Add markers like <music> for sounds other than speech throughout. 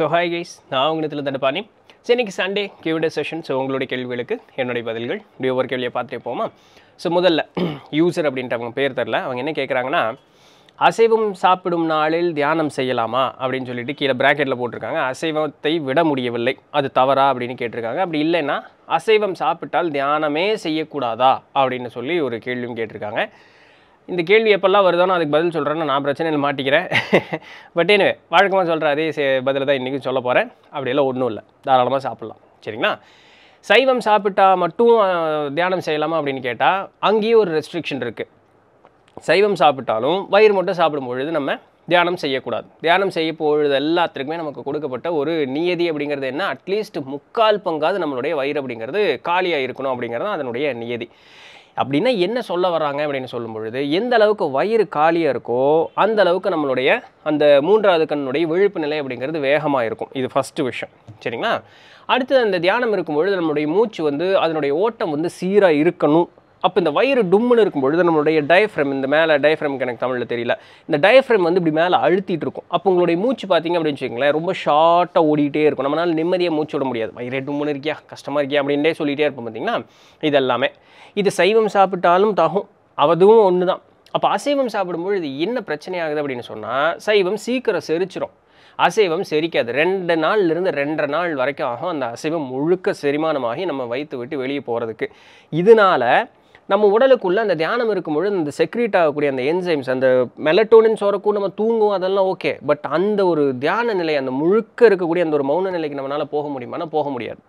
so hi guys நான் உங்கத்தில் தடுப்பானே சரி இன்றைக்கி சண்டே கியூடே செஷன் ஸோ உங்களுடைய கேள்விகளுக்கு என்னுடைய பதில்கள் இப்படி ஒவ்வொரு கேள்வியை பார்த்துட்டு போமா ஸோ முதல்ல யூசர் <clears throat> அப்படின்ட்டு அவங்க பேர் தரல அவங்க என்ன கேட்குறாங்கன்னா அசைவம் சாப்பிடும் நாளில் தியானம் செய்யலாமா அப்படின்னு சொல்லிட்டு கீழே ப்ராக்கெட்டில் போட்டிருக்காங்க அசைவத்தை விட முடியவில்லை அது தவறா அப்படின்னு கேட்டிருக்காங்க அப்படி இல்லைன்னா அசைவம் சாப்பிட்டால் தியானமே செய்யக்கூடாதா அப்படின்னு சொல்லி ஒரு கேள்வியும் கேட்டிருக்காங்க இந்த கேள்வி எப்போல்லாம் வருதானோ அதுக்கு பதில் சொல்கிறேன்னா நான் பிரச்சனையில் மாட்டிக்கிறேன் பட் எனவே வழக்கமாக சொல்கிற அதே சே பதில் தான் இன்றைக்கும் சொல்ல போகிறேன் அப்படியெல்லாம் ஒன்றும் இல்லை தாராளமாக சாப்பிட்லாம் சரிங்களா சைவம் சாப்பிட்டா மட்டும் தியானம் செய்யலாமா அப்படின்னு கேட்டால் அங்கேயும் ஒரு ரெஸ்ட்ரிக்ஷன் இருக்குது சைவம் சாப்பிட்டாலும் வயிறு மட்டும் சாப்பிடும் பொழுது நம்ம தியானம் செய்யக்கூடாது தியானம் செய்ய பொழுது எல்லாத்துக்குமே நமக்கு கொடுக்கப்பட்ட ஒரு நியதி அப்படிங்கிறது என்ன அட்லீஸ்ட் முக்கால் பங்காவது நம்மளுடைய வயிறு அப்படிங்கிறது காலியாக இருக்கணும் அப்படிங்கிறது அதனுடைய நியதி அப்படின்னா என்ன சொல்ல வராங்க அப்படின்னு சொல்லும் பொழுது எந்த அளவுக்கு வயிறு காலியாக இருக்கோ அந்த அளவுக்கு நம்மளுடைய அந்த மூன்றாவது கண்ணுடைய விழிப்பு நிலை அப்படிங்கிறது வேகமாக இருக்கும் இது ஃபஸ்ட்டு விஷயம் சரிங்களா அடுத்தது அந்த தியானம் இருக்கும்பொழுது நம்மளுடைய மூச்சு வந்து அதனுடைய ஓட்டம் வந்து சீராக இருக்கணும் அப்போ இந்த வயிறு டும்முன்னு இருக்கும் பொழுது நம்மளுடைய டயஃப்ரம் இந்த மேலே டயஃப்ரம்க்கு எனக்கு தமிழில் தெரியல இந்த டயஃப்ரம் வந்து இப்படி மேலே அழுத்திட்டு இருக்கும் அப்போ உங்களுடைய மூச்சு பார்த்தீங்க அப்படின்னு வச்சுக்கோங்களேன் ரொம்ப ஷார்ட்டாக ஓடிட்டே இருக்கும் நம்மளால் நிம்மதியாக மூச்சு விட முடியாது வயிறு டும்முன்னு இருக்கியா கஷ்டமாக இருக்கியா அப்படின்டே சொல்லிகிட்டே இருப்போம் பார்த்தீங்கன்னா இது எல்லாமே இது சைவம் சாப்பிட்டாலும் தகும் அதுவும் ஒன்று தான் அப்போ அசைவம் சாப்பிடும்பொழுது என்ன பிரச்சனை ஆகுது அப்படின்னு சொன்னால் சைவம் சீக்கிரம் செரிச்சிடும் அசைவம் செரிக்காது ரெண்டு நாள்லேருந்து ரெண்டரை நாள் வரைக்கும் ஆகும் அந்த அசைவம் முழுக்க செரிமானமாகி நம்ம வயிற்று விட்டு வெளியே போகிறதுக்கு இதனால் நம்ம உடலுக்குள்ளே அந்த தியானம் இருக்கும்பொழுது அந்த செக்ரீட் ஆகக்கூடிய அந்த என்சைம்ஸ் அந்த மெலட்டோனின் சுரக்கும் நம்ம தூங்குவோம் அதெல்லாம் ஓகே பட் அந்த ஒரு தியான நிலை அந்த முழுக்க இருக்கக்கூடிய அந்த ஒரு மௌன நிலைக்கு நம்மளால் போக முடியுமானா போக முடியாது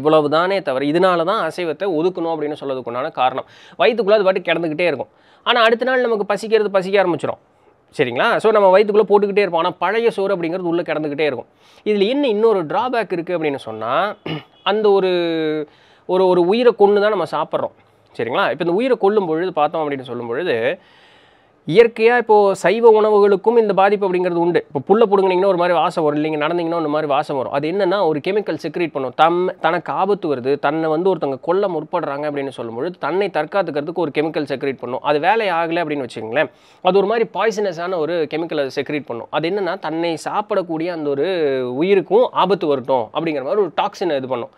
இவ்வளவு தானே தவிர இதனால தான் அசைவத்தை ஒதுக்கணும் அப்படின்னு சொல்லதுக்குண்டான காரணம் வயிற்றுக்குள்ளே அது பாட்டு கிடந்துக்கிட்டே இருக்கும் ஆனால் அடுத்த நாள் நமக்கு பசிக்கிறது பசிக்க ஆரம்பிச்சிடும் சரிங்களா ஸோ நம்ம வயிற்றுக்குள்ளே போட்டுக்கிட்டே இருப்போம் ஆனால் பழைய சோறு அப்படிங்கிறது உள்ளே கிடந்துக்கிட்டே இருக்கும் இதில் என்ன இன்னொரு ட்ராபேக் இருக்குது அப்படின்னு சொன்னால் அந்த ஒரு ஒரு ஒரு உயிரை கொண்டு தான் நம்ம சாப்பிட்றோம் சரிங்களா இப்போ இந்த உயிரை கொல்லும் பொழுது பார்த்தோம் அப்படின்னு சொல்லும் பொழுது இயற்கையாக இப்போது சைவ உணவுகளுக்கும் இந்த பாதிப்பு அப்படிங்கிறது உண்டு இப்போ புள்ள பிடுங்கினீங்கன்னா ஒரு மாதிரி வாசம் வரும் இல்லைங்க நடந்தீங்கன்னா ஒரு மாதிரி வாசம் வரும் அது என்னென்னா ஒரு கெமிக்கல் செக்ரேட் பண்ணும் தம் தனக்கு ஆபத்து வருது தன்னை வந்து ஒருத்தவங்க கொல்ல முற்படுறாங்க அப்படின்னு சொல்லும்பொழுது தன்னை தற்காத்துக்கிறதுக்கு ஒரு கெமிக்கல் செக்ரேட் பண்ணும் அது வேலை ஆகலை அப்படின்னு வச்சுக்கோங்களேன் அது ஒரு மாதிரி பாய்சனஸான ஒரு கெமிக்கல் அது செக்ரேட் பண்ணும் அது என்னென்னா தன்னை சாப்பிடக்கூடிய அந்த ஒரு உயிருக்கும் ஆபத்து வரட்டும் அப்படிங்கிற மாதிரி ஒரு டாக்ஸின் இது பண்ணும்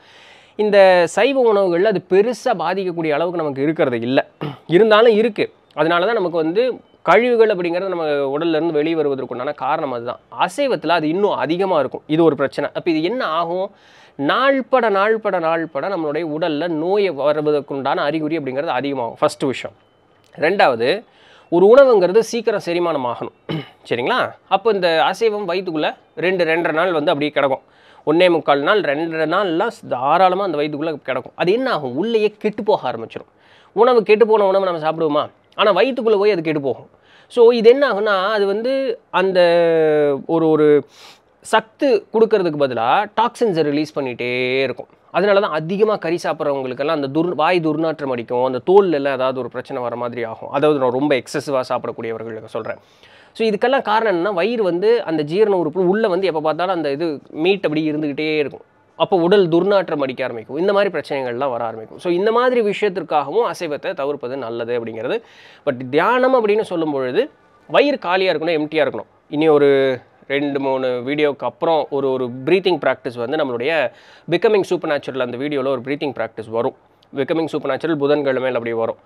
இந்த சைவ உணவுகளில் அது பெருசாக பாதிக்கக்கூடிய அளவுக்கு நமக்கு இருக்கிறது இல்லை இருந்தாலும் இருக்குது அதனால தான் நமக்கு வந்து கழிவுகள் அப்படிங்கிறது நம்ம உடல்லேருந்து வெளியே வருவதற்குண்டான காரணம் அதுதான் அசைவத்தில் அது இன்னும் அதிகமாக இருக்கும் இது ஒரு பிரச்சனை அப்போ இது என்ன ஆகும் நாள்பட நாள்பட நாள்பட நம்மளுடைய உடலில் நோயை வருவதற்குண்டான அறிகுறி அப்படிங்கிறது அதிகமாகும் ஃபஸ்ட்டு விஷயம் ரெண்டாவது ஒரு உணவுங்கிறது சீக்கிரம் செரிமானம் ஆகணும் சரிங்களா அப்போ இந்த அசைவம் வயிற்றுக்குள்ளே ரெண்டு ரெண்டரை நாள் வந்து அப்படியே கிடக்கும் ஒன்றே முக்கால் நாள் ரெண்டு நாள்லாம் தாராளமாக அந்த வயிற்றுக்குள்ளே கிடக்கும் அது என்ன ஆகும் உள்ளேயே கெட்டு போக ஆரம்பிச்சிடும் உணவு கெட்டு போன உணவு நம்ம சாப்பிடுவோமா ஆனால் வயிற்றுக்குள்ளே போய் அது கெட்டு போகும் ஸோ இது என்ன ஆகுனா அது வந்து அந்த ஒரு ஒரு சத்து கொடுக்கறதுக்கு பதிலாக டாக்ஸின்ஸை ரிலீஸ் பண்ணிகிட்டே இருக்கும் அதனால தான் அதிகமாக கறி சாப்பிட்றவங்களுக்கெல்லாம் அந்த துர் வாய் துர்நாற்றம் அடிக்கும் அந்த எல்லாம் ஏதாவது ஒரு பிரச்சனை வர மாதிரி ஆகும் அதாவது நான் ரொம்ப எக்ஸசிவாக சாப்பிடக்கூடியவர்களுக்கு சொல்கிறேன் ஸோ இதுக்கெல்லாம் காரணம் என்னன்னா வயிறு வந்து அந்த ஜீரண உறுப்பு உள்ளே வந்து எப்போ பார்த்தாலும் அந்த இது மீட் அப்படி இருந்துக்கிட்டே இருக்கும் அப்போ உடல் துர்நாற்றம் அடிக்க ஆரம்பிக்கும் இந்த மாதிரி பிரச்சனைகள்லாம் வர ஆரம்பிக்கும் ஸோ இந்த மாதிரி விஷயத்திற்காகவும் அசைவத்தை தவிர்ப்பது நல்லது அப்படிங்கிறது பட் தியானம் அப்படின்னு சொல்லும் பொழுது வயிறு காலியாக இருக்கணும் எம்டியாக இருக்கணும் இனி ஒரு ரெண்டு மூணு வீடியோவுக்கு அப்புறம் ஒரு ஒரு ப்ரீத்திங் ப்ராக்டிஸ் வந்து நம்மளுடைய பிகமிங் சூப்பர் நேச்சுரல் அந்த வீடியோவில் ஒரு ப்ரீத்திங் ப்ராக்டிஸ் வரும் வெக்கமிங் சூப்பர் நேச்சுரல் புதன்கிழமையில் அப்படி வரும்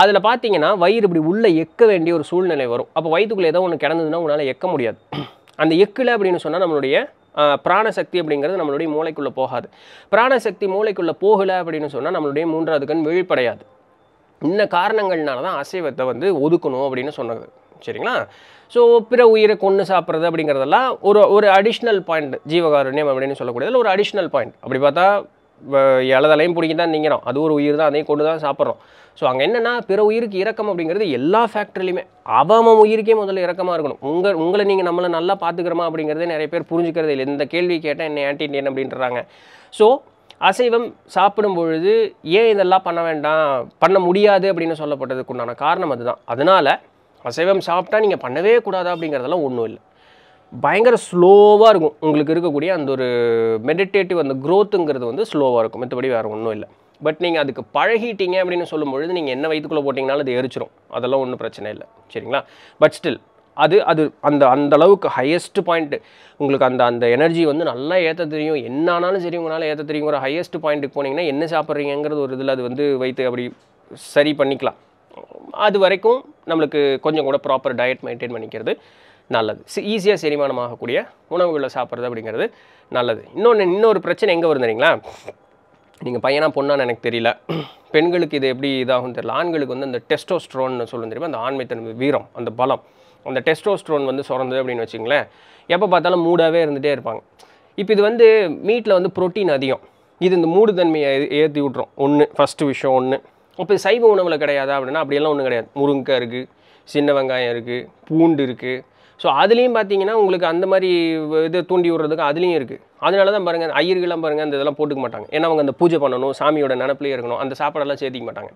அதில் பார்த்தீங்கன்னா வயிறு இப்படி உள்ளே எக்க வேண்டிய ஒரு சூழ்நிலை வரும் அப்போ வயிற்றுக்குள்ளே ஏதோ ஒன்று கிடந்ததுன்னா உங்களால் எக்க முடியாது அந்த எக்கில் அப்படின்னு சொன்னால் நம்மளுடைய பிராணசக்தி அப்படிங்கிறது நம்மளுடைய மூளைக்குள்ளே போகாது பிராணசக்தி மூளைக்குள்ளே போகலை அப்படின்னு சொன்னால் நம்மளுடைய மூன்றாவது கண் விழிப்படையாது இந்த காரணங்கள்னால தான் அசைவத்தை வந்து ஒதுக்கணும் அப்படின்னு சொன்னது சரிங்களா ஸோ பிற உயிரை கொன்று சாப்பிட்றது அப்படிங்கிறதெல்லாம் ஒரு ஒரு அடிஷ்னல் பாயிண்ட் ஜீவகாருண்யம் அப்படின்னு சொல்லக்கூடியதில் ஒரு அடிஷ்னல் பாயிண்ட் அப்படி பார்த்தா இலதலையும் பிடிங்கி தான் நீங்கிறோம் அது ஒரு உயிர் தான் அதையும் கொண்டு தான் சாப்பிட்றோம் ஸோ அங்கே என்னென்னா பிற உயிருக்கு இறக்கம் அப்படிங்கிறது எல்லா ஃபேக்டரிலையுமே அவன் உயிருக்கே முதல்ல இறக்கமாக இருக்கணும் உங்கள் உங்களை நீங்கள் நம்மளை நல்லா பார்த்துக்கிறோமா அப்படிங்கிறதே நிறைய பேர் புரிஞ்சுக்கிறது இல்லை இந்த கேள்வி கேட்டால் என்ன ஆன்டி இண்டியன் அப்படின்றாங்க ஸோ அசைவம் சாப்பிடும் பொழுது ஏன் இதெல்லாம் பண்ண வேண்டாம் பண்ண முடியாது அப்படின்னு சொல்லப்பட்டதுக்கு உண்டான காரணம் அதுதான் அதனால் அசைவம் சாப்பிட்டா நீங்கள் பண்ணவே கூடாது அப்படிங்கிறதெல்லாம் ஒன்றும் இல்லை பயங்கர ஸ்லோவாக இருக்கும் உங்களுக்கு இருக்கக்கூடிய அந்த ஒரு மெடிடேட்டிவ் அந்த க்ரோத்துங்கிறது வந்து ஸ்லோவாக இருக்கும் மற்றபடி வேறு ஒன்றும் இல்லை பட் நீங்கள் அதுக்கு பழகிட்டீங்க அப்படின்னு சொல்லும்பொழுது நீங்கள் என்ன வயிற்றுக்குள்ளே போட்டிங்கனாலும் அது எரிச்சிரும் அதெல்லாம் ஒன்றும் பிரச்சனை இல்லை சரிங்களா பட் ஸ்டில் அது அது அந்த அந்த அளவுக்கு ஹையஸ்ட் பாயிண்ட்டு உங்களுக்கு அந்த அந்த எனர்ஜி வந்து நல்லா ஏற்ற தெரியும் என்ன ஆனாலும் சரி உங்களால் ஏற்ற தெரியும் ஒரு ஹையஸ்ட் பாயிண்ட்டுக்கு போனீங்கன்னா என்ன சாப்பிட்றீங்கிறது ஒரு இதில் அது வந்து வைத்து அப்படி சரி பண்ணிக்கலாம் அது வரைக்கும் நம்மளுக்கு கொஞ்சம் கூட ப்ராப்பர் டயட் மெயின்டைன் பண்ணிக்கிறது நல்லது ஈஸியாக செரிமானமாகக்கூடிய உணவுகளை சாப்பிட்றது அப்படிங்கிறது நல்லது இன்னொன்று இன்னொரு பிரச்சனை எங்கே வருதுறீங்களா நீங்கள் பையனா பொண்ணான்னு எனக்கு தெரியல பெண்களுக்கு இது எப்படி இதாகும் தெரியல ஆண்களுக்கு வந்து அந்த டெஸ்டோஸ்ட்ரோன்னு சொல்லும் தெரியுமா அந்த ஆண்மைத்தன்மை வீரம் அந்த பலம் அந்த டெஸ்டோஸ்ட்ரோன் வந்து சுரந்தது அப்படின்னு வச்சிங்களேன் எப்போ பார்த்தாலும் மூடாகவே இருந்துகிட்டே இருப்பாங்க இப்போ இது வந்து மீட்டில் வந்து ப்ரோட்டீன் அதிகம் இது இந்த மூடுதன்மையை ஏற்றி விட்றோம் ஒன்று ஃபஸ்ட்டு விஷயம் ஒன்று இப்போ சைவ உணவில் கிடையாதா அப்படின்னா அப்படியெல்லாம் ஒன்றும் கிடையாது முருங்கை இருக்குது சின்ன வெங்காயம் இருக்குது பூண்டு இருக்குது ஸோ அதுலேயும் பார்த்தீங்கன்னா உங்களுக்கு அந்த மாதிரி இது தூண்டி விடுறதுக்கு அதுலேயும் இருக்குது அதனால தான் பாருங்கள் ஐயர்கள்லாம் பாருங்கள் அந்த இதெல்லாம் போட்டுக்க மாட்டாங்க ஏன்னா அவங்க அந்த பூஜை பண்ணணும் சாமியோட நினப்பிலே இருக்கணும் அந்த சாப்பாடெல்லாம் சேர்த்திக்க மாட்டாங்க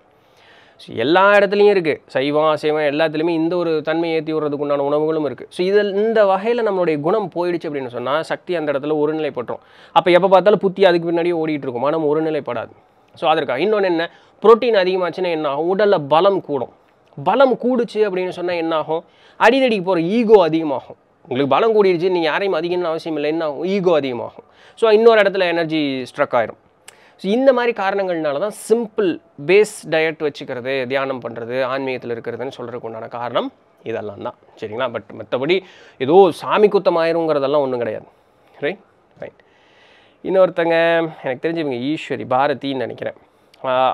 ஸோ எல்லா இடத்துலையும் இருக்குது சைவம் அசைவம் எல்லாத்துலேயுமே இந்த ஒரு தன்மை ஏற்றி விடுறதுக்குண்டான உண்டான உணவுகளும் இருக்குது ஸோ இதில் இந்த வகையில் நம்மளுடைய குணம் போயிடுச்சு அப்படின்னு சொன்னால் சக்தி அந்த இடத்துல ஒருநிலைப்பட்டுரும் அப்போ எப்போ பார்த்தாலும் புத்தி அதுக்கு பின்னாடியே ஓடிட்டு இருக்கும் மனம் ஒருநிலைப்படாது ஸோ அதற்காக இன்னொன்று என்ன புரோட்டீன் அதிகமாச்சுன்னா என்ன ஆகும் உடலில் பலம் கூடும் பலம் கூடுச்சு அப்படின்னு சொன்னால் என்னாகும் அடிதடிக்கு போகிற ஈகோ அதிகமாகும் உங்களுக்கு பலம் கூடிடுச்சு நீங்கள் யாரையும் அதிகம்னு அவசியம் இல்லை என்ன ஈகோ அதிகமாகும் ஸோ இன்னொரு இடத்துல எனர்ஜி ஸ்ட்ரக் ஆயிரும் ஸோ இந்த மாதிரி காரணங்கள்னால தான் சிம்பிள் பேஸ் டயட் வச்சுக்கிறது தியானம் பண்ணுறது ஆன்மீகத்தில் இருக்கிறதுன்னு சொல்கிறதுக்கு உண்டான காரணம் இதெல்லாம் தான் சரிங்களா பட் மற்றபடி ஏதோ சாமி குத்தம் ஆயிருங்கிறதெல்லாம் ஒன்றும் கிடையாது ரைட் ரைட் இன்னொருத்தங்க எனக்கு தெரிஞ்சவங்க ஈஸ்வரி பாரதின்னு நினைக்கிறேன்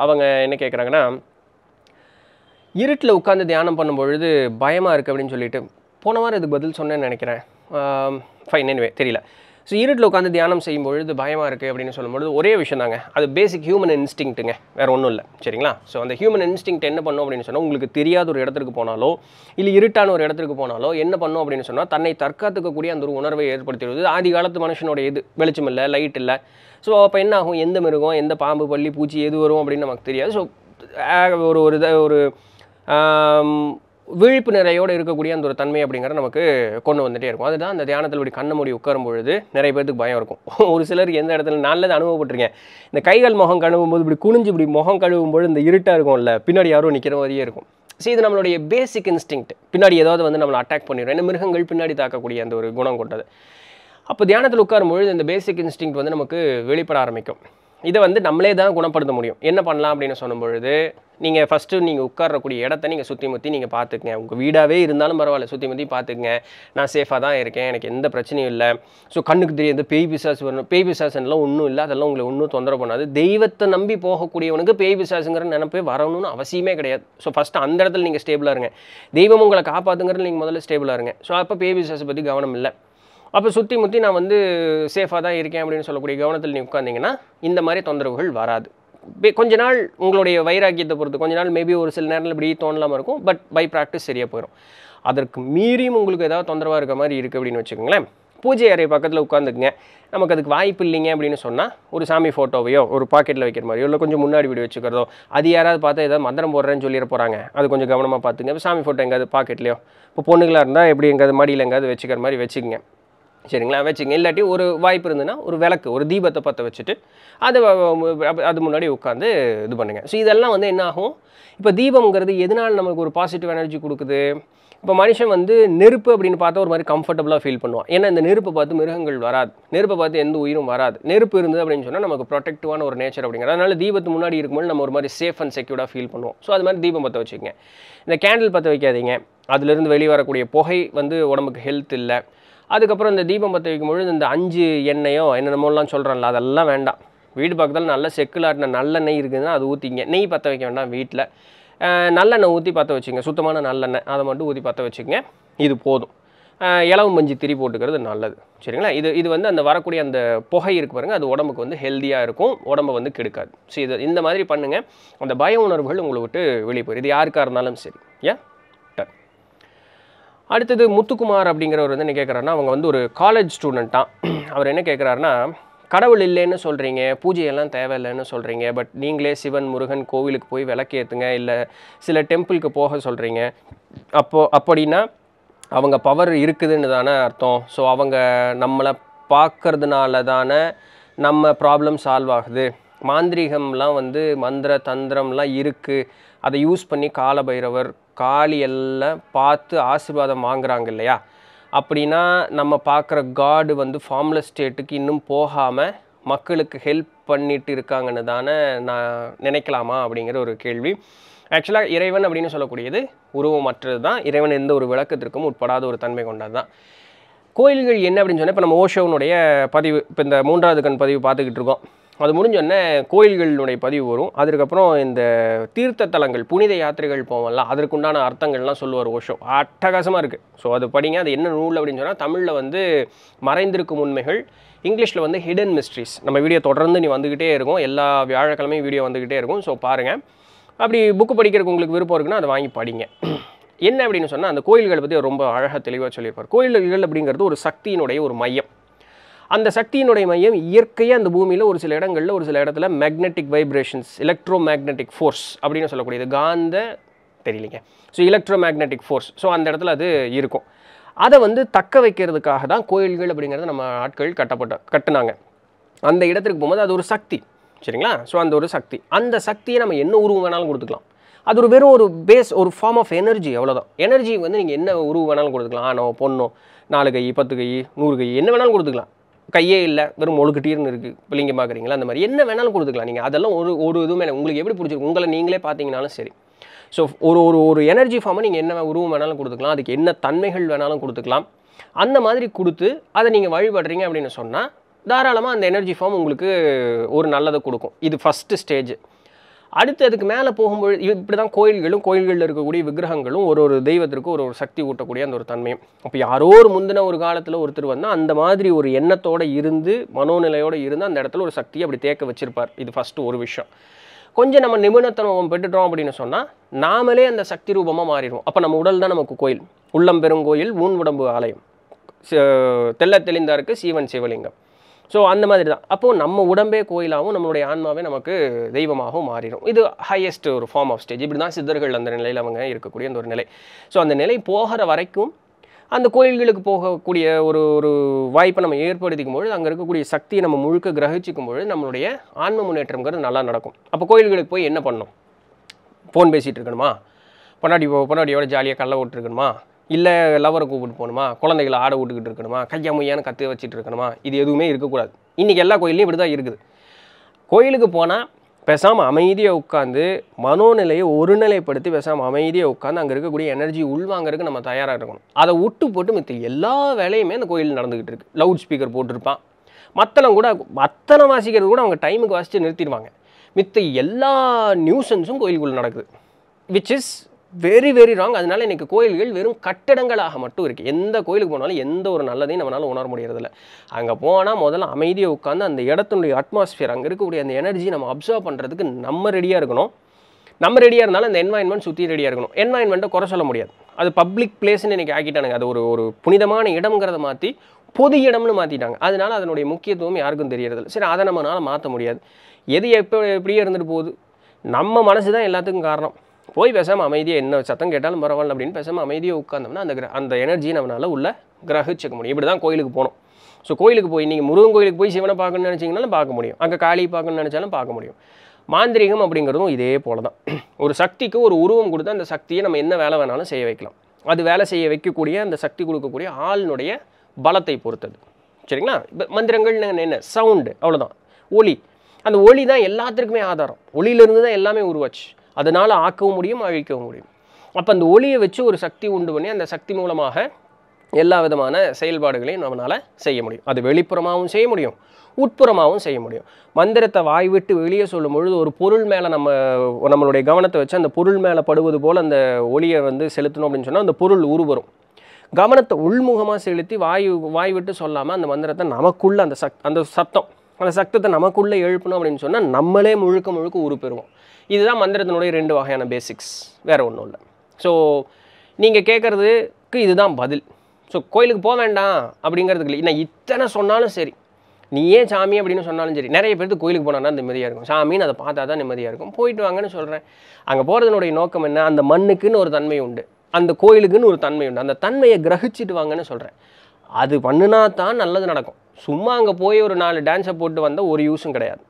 அவங்க என்ன கேட்குறாங்கன்னா இருட்டில் உட்காந்து தியானம் பண்ணும்பொழுது பயமாக இருக்குது அப்படின்னு சொல்லிட்டு போன வாரம் இதுக்கு பதில் சொன்னேன்னு நினைக்கிறேன் ஃபைன் எனிவே தெரியல ஸோ இருட்டில் உட்காந்து தியானம் செய்யும்பொழுது பயமாக இருக்குது அப்படின்னு சொல்லும்பொழுது ஒரே விஷயம் தாங்க அது பேசிக் ஹியூமன் இன்ஸ்டிங்ட்டுங்க வேறு ஒன்றும் இல்லை சரிங்களா ஸோ அந்த ஹியூமன் இன்ஸ்டிங் என்ன பண்ணும் அப்படின்னு சொன்னால் உங்களுக்கு தெரியாத ஒரு இடத்துக்கு போனாலோ இல்லை இருட்டான ஒரு இடத்துக்கு போனாலோ என்ன பண்ணும் அப்படின்னு சொன்னால் தன்னை தற்காத்துக்கக்கூடிய அந்த ஒரு உணர்வை ஏற்படுத்திடுவது ஆதி காலத்து மனுஷனோட இது வெளிச்சம் இல்லை லைட் இல்லை ஸோ அப்போ என்ன ஆகும் எந்த மிருகம் எந்த பாம்பு பள்ளி பூச்சி எது வரும் அப்படின்னு நமக்கு தெரியாது ஸோ ஒரு ஒரு இதை ஒரு விழிப்பு நிறையோடு இருக்கக்கூடிய அந்த ஒரு தன்மை அப்படிங்கிற நமக்கு கொண்டு வந்துகிட்டே இருக்கும் அதுதான் அந்த தியானத்தில் இப்படி கண்ணை மூடி உட்காரும் பொழுது நிறைய பேர்த்துக்கு பயம் இருக்கும் <laughs> ஒரு சிலருக்கு எந்த இடத்துல நல்லது அனுபவப்பட்டிருக்கேன் இந்த கைகள் முகம் கழுவும் போது இப்படி குனிஞ்சு இப்படி முகம் கழுவும் போது இந்த இருட்டாக இருக்கும்ல பின்னாடி யாரும் நிற்கிற மாதிரியே இருக்கும் ஸோ இது நம்மளுடைய பேசிக் இன்ஸ்டிங் பின்னாடி ஏதாவது வந்து நம்மளை அட்டாக் பண்ணிடும் ஏன்னா மிருகங்கள் பின்னாடி தாக்கக்கூடிய அந்த ஒரு குணம் கொண்டது அப்போ தியானத்தில் உட்காரும்பொழுது இந்த பேசிக் இன்ஸ்டிங் வந்து நமக்கு வெளிப்பட ஆரம்பிக்கும் இதை வந்து நம்மளே தான் குணப்படுத்த முடியும் என்ன பண்ணலாம் அப்படின்னு சொல்லும்பொழுது நீங்கள் ஃபஸ்ட்டு நீங்கள் உட்காரக்கூடிய இடத்த நீங்கள் சுற்றி முற்றி நீங்கள் பார்த்துக்குங்க உங்கள் வீடாகவே இருந்தாலும் பரவாயில்ல சுற்றி முற்றி பார்த்துக்குங்க நான் சேஃபாக தான் இருக்கேன் எனக்கு எந்த பிரச்சனையும் இல்லை ஸோ கண்ணுக்கு தெரியாது பேய் பிசாசு வரணும் பேய் பிசாசுலாம் ஒன்றும் இல்லை அதெல்லாம் உங்களை ஒன்றும் தொந்தரவு பண்ணாது தெய்வத்தை நம்பி போகக்கூடியவனுக்கு பேய் பிசாசுங்கிற நினைப்பே வரணும்னு அவசியமே கிடையாது ஸோ ஃபஸ்ட்டு அந்த இடத்துல நீங்கள் ஸ்டேபிளாக இருங்க தெய்வம் உங்களை காப்பாற்றுங்கிறது நீங்கள் முதல்ல ஸ்டேபிளாக இருங்க ஸோ அப்போ பேய் பிசாசை பற்றி கவனம் இல்லை அப்போ சுற்றி முற்றி நான் வந்து சேஃபாக தான் இருக்கேன் அப்படின்னு சொல்லக்கூடிய கவனத்தில் நீ உட்காந்திங்கன்னா இந்த மாதிரி தொந்தரவுகள் வராது கொஞ்ச நாள் உங்களுடைய வைராக்கியத்தை பொறுத்து கொஞ்ச நாள் மேபி ஒரு சில நேரத்தில் இப்படி தோணலாமல் இருக்கும் பட் பை ப்ராக்டிஸ் சரியாக போயிடும் அதற்கு மீறியும் உங்களுக்கு ஏதாவது தொந்தரவாக இருக்க மாதிரி இருக்குது அப்படின்னு வச்சுக்கோங்களேன் பூஜை அறை பக்கத்தில் உட்காந்துக்குங்க நமக்கு அதுக்கு வாய்ப்பு இல்லைங்க அப்படின்னு சொன்னால் ஒரு சாமி ஃபோட்டோவையோ ஒரு பாக்கெட்டில் வைக்கிற மாதிரியோ இல்லை கொஞ்சம் முன்னாடி வீடு வச்சுக்கிறதோ அது யாராவது பார்த்தா ஏதாவது மந்திரம் போடுறேன்னு சொல்லிட போகிறாங்க அது கொஞ்சம் கவனமாக பார்த்துங்க சாமி ஃபோட்டோ எங்கேயாவது பாக்கெட்லையோ இப்போ பொண்ணுங்களாக இருந்தால் எப்படி எங்கேயாவது மடியில் எங்கேயாவது வச்சுக்கிற மாதிரி வச்சுக்கோங்க சரிங்களா வச்சுங்க இல்லாட்டி ஒரு வாய்ப்பு இருந்ததுன்னா ஒரு விளக்கு ஒரு தீபத்தை பற்ற வச்சுட்டு அது அது முன்னாடி உட்காந்து இது பண்ணுங்கள் ஸோ இதெல்லாம் வந்து என்ன ஆகும் இப்போ தீபம்ங்கிறது எதனால் நமக்கு ஒரு பாசிட்டிவ் எனர்ஜி கொடுக்குது இப்போ மனுஷன் வந்து நெருப்பு அப்படின்னு பார்த்தா ஒரு மாதிரி கம்ஃபர்டபுளாக ஃபீல் பண்ணுவான் ஏன்னா இந்த நெருப்பை பார்த்து மிருகங்கள் வராது நெருப்பை பார்த்து எந்த உயிரும் வராது நெருப்பு இருந்தது அப்படின்னு சொன்னால் நமக்கு ப்ரொடெக்டிவான ஒரு நேச்சர் அப்படிங்கிறது அதனால் தீபத்து முன்னாடி இருக்கும்போது நம்ம ஒரு மாதிரி சேஃப் அண்ட் செக்யூர்டாக ஃபீல் பண்ணுவோம் ஸோ அது மாதிரி தீபம் பற்ற வச்சுக்கோங்க இந்த கேண்டில் பற்ற வைக்காதீங்க அதுலேருந்து வெளியே வரக்கூடிய புகை வந்து உடம்புக்கு ஹெல்த் இல்லை அதுக்கப்புறம் இந்த தீபம் பற்ற வைக்கும்பொழுது இந்த அஞ்சு எண்ணெயோ என்னென்னமோலாம் சொல்கிறேன்ல அதெல்லாம் வேண்டாம் வீடு பக்கத்தில் நல்ல செக்குலாட்டின நல்லெண்ணெய் இருக்குதுன்னா அது ஊற்றிங்க நெய் பற்ற வைக்க வேண்டாம் வீட்டில் நல்லெண்ணெய் ஊற்றி பற்ற வச்சுங்க சுத்தமான நல்லெண்ணெய் அதை மட்டும் ஊற்றி பற்ற வச்சுங்க இது போதும் இளவு மஞ்சி திரி போட்டுக்கிறது நல்லது சரிங்களா இது இது வந்து அந்த வரக்கூடிய அந்த புகை இருக்கு பாருங்கள் அது உடம்புக்கு வந்து ஹெல்த்தியாக இருக்கும் உடம்பை வந்து கெடுக்காது ஸோ இது இந்த மாதிரி பண்ணுங்கள் அந்த பய உணர்வுகள் உங்களை விட்டு வெளியே போயிடும் இது யாருக்காக இருந்தாலும் சரி ஏன் அடுத்தது முத்துக்குமார் அப்படிங்கிறவர் வந்து என்ன கேட்குறாருனா அவங்க வந்து ஒரு காலேஜ் ஸ்டூடெண்ட்டான் அவர் என்ன கேட்குறாருன்னா கடவுள் இல்லைன்னு சொல்கிறீங்க பூஜையெல்லாம் தேவையில்லைன்னு சொல்கிறீங்க பட் நீங்களே சிவன் முருகன் கோவிலுக்கு போய் விளக்கேற்றுங்க இல்லை சில டெம்பிளுக்கு போக சொல்கிறீங்க அப்போ அப்படின்னா அவங்க பவர் இருக்குதுன்னு தானே அர்த்தம் ஸோ அவங்க நம்மளை பார்க்கறதுனால தானே நம்ம ப்ராப்ளம் சால்வ் ஆகுது மாந்திரிகம்லாம் வந்து மந்திர தந்திரம்லாம் இருக்குது அதை யூஸ் பண்ணி கால பைரவர் காளி எல்லாம் பார்த்து ஆசீர்வாதம் வாங்குறாங்க இல்லையா அப்படின்னா நம்ம பார்க்குற காடு வந்து ஃபார்ம்லெஸ் ஸ்டேட்டுக்கு இன்னும் போகாமல் மக்களுக்கு ஹெல்ப் பண்ணிட்டு இருக்காங்கன்னு தானே நான் நினைக்கலாமா அப்படிங்கிற ஒரு கேள்வி ஆக்சுவலாக இறைவன் அப்படின்னு சொல்லக்கூடியது உருவம் மற்றது தான் இறைவன் எந்த ஒரு விளக்கத்திற்கும் உட்படாத ஒரு தன்மை கொண்டது தான் கோயில்கள் என்ன அப்படின்னு சொன்னால் இப்போ நம்ம ஓஷோனுடைய பதிவு இப்போ இந்த மூன்றாவது கண் பதிவு பார்த்துக்கிட்டு இருக்கோம் அது முடிஞ்சோடனே கோயில்களுடைய பதிவு வரும் அதுக்கப்புறம் இந்த தீர்த்த தலங்கள் புனித யாத்திரைகள் போவோம்ல அதற்குண்டான அர்த்தங்கள்லாம் சொல்லுவார் ஓஷோ அட்டகாசமாக இருக்குது ஸோ அது படிங்க அது என்ன நூல் அப்படின்னு சொன்னால் தமிழில் வந்து மறைந்திருக்கும் உண்மைகள் இங்கிலீஷில் வந்து ஹிடன் மிஸ்ட்ரிஸ் நம்ம வீடியோ தொடர்ந்து நீ வந்துக்கிட்டே இருக்கும் எல்லா வியாழக்கிழமையும் வீடியோ வந்துக்கிட்டே இருக்கும் ஸோ பாருங்கள் அப்படி புக்கு படிக்கிறதுக்கு உங்களுக்கு விருப்பம் இருக்குன்னா அதை வாங்கி படிங்க என்ன அப்படின்னு சொன்னால் அந்த கோயில்களை பற்றி ரொம்ப அழகாக தெளிவாக சொல்லியிருப்பார் கோயில்கள் அப்படிங்கிறது ஒரு சக்தியினுடைய ஒரு மையம் அந்த சக்தியினுடைய மையம் இயற்கையாக அந்த பூமியில் ஒரு சில இடங்களில் ஒரு சில இடத்துல magnetic vibrations electromagnetic force அப்படின்னு சொல்லக்கூடியது காந்த தெரியலைங்க so electromagnetic force so அந்த இடத்துல அது இருக்கும் அதை வந்து தக்க வைக்கிறதுக்காக தான் கோயில்கள் அப்படிங்கிறது நம்ம ஆட்கள் கட்டப்பட்ட கட்டினாங்க அந்த இடத்துக்கு போகும்போது அது ஒரு சக்தி சரிங்களா ஸோ அந்த ஒரு சக்தி அந்த சக்தியை நம்ம என்ன உருவம் வேணாலும் கொடுத்துக்கலாம் அது ஒரு வெறும் ஒரு பேஸ் ஒரு ஃபார்ம் ஆஃப் எனர்ஜி அவ்வளோதான் எனர்ஜி வந்து நீங்கள் என்ன உருவம் வேணாலும் கொடுத்துக்கலாம் ஆனோ பொண்ணோ நாலு கை பத்து கை நூறு கை என்ன வேணாலும் கொடுத்துக்கலாம் கையே இல்லை வெறும் ஒழுக்கிட்டீர்னு இருக்குது பிள்ளைங்க பார்க்குறீங்களா அந்த மாதிரி என்ன வேணாலும் கொடுத்துக்கலாம் நீங்கள் அதெல்லாம் ஒரு ஒரு இதுவுமே இல்லை உங்களுக்கு எப்படி பிடிச்சிருக்கு உங்களை நீங்களே பார்த்தீங்கனாலும் சரி ஸோ ஒரு ஒரு ஒரு எனர்ஜி ஃபார்மை நீங்கள் என்ன உருவம் வேணாலும் கொடுத்துக்கலாம் அதுக்கு என்ன தன்மைகள் வேணாலும் கொடுத்துக்கலாம் அந்த மாதிரி கொடுத்து அதை நீங்கள் வழிபடுறீங்க அப்படின்னு சொன்னால் தாராளமாக அந்த எனர்ஜி ஃபார்ம் உங்களுக்கு ஒரு நல்லதை கொடுக்கும் இது ஃபஸ்ட்டு ஸ்டேஜ் அடுத்து அதுக்கு மேலே போகும்பொழுது இப்படி தான் கோயில்களும் கோயில்களில் இருக்கக்கூடிய விக்கிரகங்களும் ஒரு ஒரு தெய்வத்திற்கும் ஒரு ஒரு சக்தி ஊட்டக்கூடிய அந்த ஒரு தன்மையும் அப்போ யாரோ ஒரு முந்தின ஒரு காலத்தில் ஒருத்தர் வந்தால் அந்த மாதிரி ஒரு எண்ணத்தோடு இருந்து மனோநிலையோடு இருந்து அந்த இடத்துல ஒரு சக்தியை அப்படி தேக்க வச்சுருப்பார் இது ஃபஸ்ட்டு ஒரு விஷயம் கொஞ்சம் நம்ம நிபுணத்தனம் பெற்றுட்டோம் அப்படின்னு சொன்னால் நாமளே அந்த சக்தி ரூபமாக மாறிடுவோம் அப்போ நம்ம உடல் தான் நமக்கு கோயில் உள்ளம் பெருங்கோயில் ஊன் உடம்பு ஆலயம் தெல்ல தெளிந்தாருக்கு சீவன் சிவலிங்கம் ஸோ அந்த மாதிரி தான் அப்போது நம்ம உடம்பே கோயிலாகவும் நம்மளுடைய ஆன்மாவே நமக்கு தெய்வமாகவும் மாறிடும் இது ஹையஸ்ட் ஒரு ஃபார்ம் ஆஃப் ஸ்டேஜ் இப்படி தான் சித்தர்கள் அந்த நிலையில் அவங்க இருக்கக்கூடிய அந்த ஒரு நிலை ஸோ அந்த நிலை போகிற வரைக்கும் அந்த கோயில்களுக்கு போகக்கூடிய ஒரு ஒரு வாய்ப்பை நம்ம ஏற்படுத்திக்கும் பொழுது அங்கே இருக்கக்கூடிய சக்தியை நம்ம முழுக்க கிரகிச்சிக்கும் பொழுது நம்மளுடைய ஆன்ம முன்னேற்றம்ங்கிறது நல்லா நடக்கும் அப்போ கோயில்களுக்கு போய் என்ன பண்ணணும் ஃபோன் பேசிகிட்டு இருக்கணுமா பொன்னாடி பொன்னாடியோட ஜாலியாக கள்ள ஓட்டிருக்கணுமா இல்லை லவரை கூப்பிட்டு போகணுமா குழந்தைகளை ஆட விட்டுக்கிட்டு இருக்கணுமா கையா மொய்யான்னு கற்று வச்சுட்டு இருக்கணுமா இது எதுவுமே இருக்கக்கூடாது இன்றைக்கி எல்லா கோயிலையும் இப்படி தான் இருக்குது கோயிலுக்கு போனால் பேசாமல் அமைதியாக உட்காந்து மனோநிலையை ஒருநிலைப்படுத்தி பேசாமல் அமைதியாக உட்காந்து அங்கே இருக்கக்கூடிய எனர்ஜி உள்வாங்கிறதுக்கு நம்ம தயாராக இருக்கணும் அதை விட்டு போட்டு மித்த எல்லா வேலையுமே அந்த கோயில் நடந்துக்கிட்டு இருக்குது லவுட் ஸ்பீக்கர் போட்டிருப்பான் மத்தனம் கூட மத்தனை வாசிக்கிறது கூட அவங்க டைமுக்கு வாசித்து நிறுத்திடுவாங்க மித்த எல்லா நியூசன்ஸும் கோயிலுக்குள்ளே நடக்குது which is very very wrong அதனால இன்றைக்கி கோயில்கள் வெறும் கட்டடங்களாக மட்டும் இருக்குது எந்த கோயிலுக்கு போனாலும் எந்த ஒரு நல்லதையும் நம்மளால் உணர முடியறதில்ல அங்கே போனால் முதல்ல அமைதியாக உட்காந்து அந்த இடத்தினுடைய அட்மாஸ்ஃபியர் அங்கே இருக்கக்கூடிய அந்த எனர்ஜி நம்ம அப்சர்வ் பண்ணுறதுக்கு நம்ம ரெடியாக இருக்கணும் நம்ம ரெடியாக இருந்தாலும் அந்த என்வாயன்மெண்ட் சுற்றி ரெடியாக இருக்கணும் என்வாயன்மெண்ட்டை குறை சொல்ல முடியாது அது பப்ளிக் பிளேஸ்ன்னு இன்றைக்கி ஆக்கிட்டானுங்க அது ஒரு ஒரு புனிதமான இடம்ங்கிறத மாற்றி பொது இடம்னு மாற்றிட்டாங்க அதனால் அதனுடைய முக்கியத்துவம் யாருக்கும் தெரியறதில்ல சரி அதை நம்மளால் மாற்ற முடியாது எது எப்போ எப்படியே இருந்துட்டு போகுது நம்ம மனசு தான் எல்லாத்துக்கும் காரணம் போய் பேசாமல் அமைதியாக என்ன சத்தம் கேட்டாலும் பரவாயில்ல அப்படின்னு பேசாமல் அமைதியாக உட்காந்தோம்னா அந்த அந்த எனர்ஜியை நம்மளால் உள்ள கிரகிச்சிக்க முடியும் இப்படி தான் கோயிலுக்கு போகணும் ஸோ கோயிலுக்கு போய் நீங்கள் முருகன் கோயிலுக்கு போய் சிவனை பார்க்கணும்னு நினச்சிங்கனாலும் பார்க்க முடியும் அங்கே காளி பார்க்கணும்னு நினச்சாலும் பார்க்க முடியும் மாந்திரிகம் அப்படிங்கிறதும் இதே போல தான் <clears throat> ஒரு சக்திக்கு ஒரு உருவம் கொடுத்து அந்த சக்தியை நம்ம என்ன வேலை வேணாலும் செய்ய வைக்கலாம் அது வேலை செய்ய வைக்கக்கூடிய அந்த சக்தி கொடுக்கக்கூடிய ஆளினுடைய பலத்தை பொறுத்தது சரிங்களா இப்போ மந்திரங்கள் என்ன சவுண்டு அவ்வளோதான் ஒளி அந்த ஒளி தான் எல்லாத்திற்குமே ஆதாரம் ஒளியிலிருந்து தான் எல்லாமே உருவாச்சு அதனால் ஆக்கவும் முடியும் அழிக்கவும் முடியும் அப்போ அந்த ஒளியை வச்சு ஒரு சக்தி உண்டு பண்ணி அந்த சக்தி மூலமாக எல்லா விதமான செயல்பாடுகளையும் நம்மளால் செய்ய முடியும் அது வெளிப்புறமாகவும் செய்ய முடியும் உட்புறமாகவும் செய்ய முடியும் மந்திரத்தை வாய் விட்டு வெளியே சொல்லும் பொழுது ஒரு பொருள் மேலே நம்ம நம்மளுடைய கவனத்தை வச்சு அந்த பொருள் மேலே படுவது போல் அந்த ஒளியை வந்து செலுத்தணும் அப்படின்னு சொன்னால் அந்த பொருள் உருவரும் கவனத்தை உள்முகமாக செலுத்தி வாய் வாய் விட்டு சொல்லாமல் அந்த மந்திரத்தை நமக்குள்ளே அந்த சக் அந்த சத்தம் அந்த சத்தத்தை நமக்குள்ளே எழுப்பணும் அப்படின்னு சொன்னால் நம்மளே முழுக்க முழுக்க உருப்பெறுவோம் இதுதான் மந்திரத்தினுடைய ரெண்டு வகையான பேசிக்ஸ் வேறு ஒன்றும் இல்லை ஸோ நீங்கள் கேட்குறதுக்கு இதுதான் பதில் ஸோ கோயிலுக்கு போக வேண்டாம் அப்படிங்கிறதுக்கு இல்லை நான் இத்தனை சொன்னாலும் சரி நீ ஏன் சாமி அப்படின்னு சொன்னாலும் சரி நிறைய பேருக்கு கோயிலுக்கு போனால் நிம்மதியாக இருக்கும் சாமின்னு அதை பார்த்தா தான் நிம்மதியாக இருக்கும் போயிட்டு வாங்கன்னு சொல்கிறேன் அங்கே போகிறதுனுடைய நோக்கம் என்ன அந்த மண்ணுக்குன்னு ஒரு தன்மை உண்டு அந்த கோயிலுக்குன்னு ஒரு தன்மை உண்டு அந்த தன்மையை கிரகிச்சிட்டு வாங்கன்னு சொல்கிறேன் அது பண்ணுனா தான் நல்லது நடக்கும் சும்மா அங்கே போய் ஒரு நாலு டான்ஸை போட்டு வந்தால் ஒரு யூஸும் கிடையாது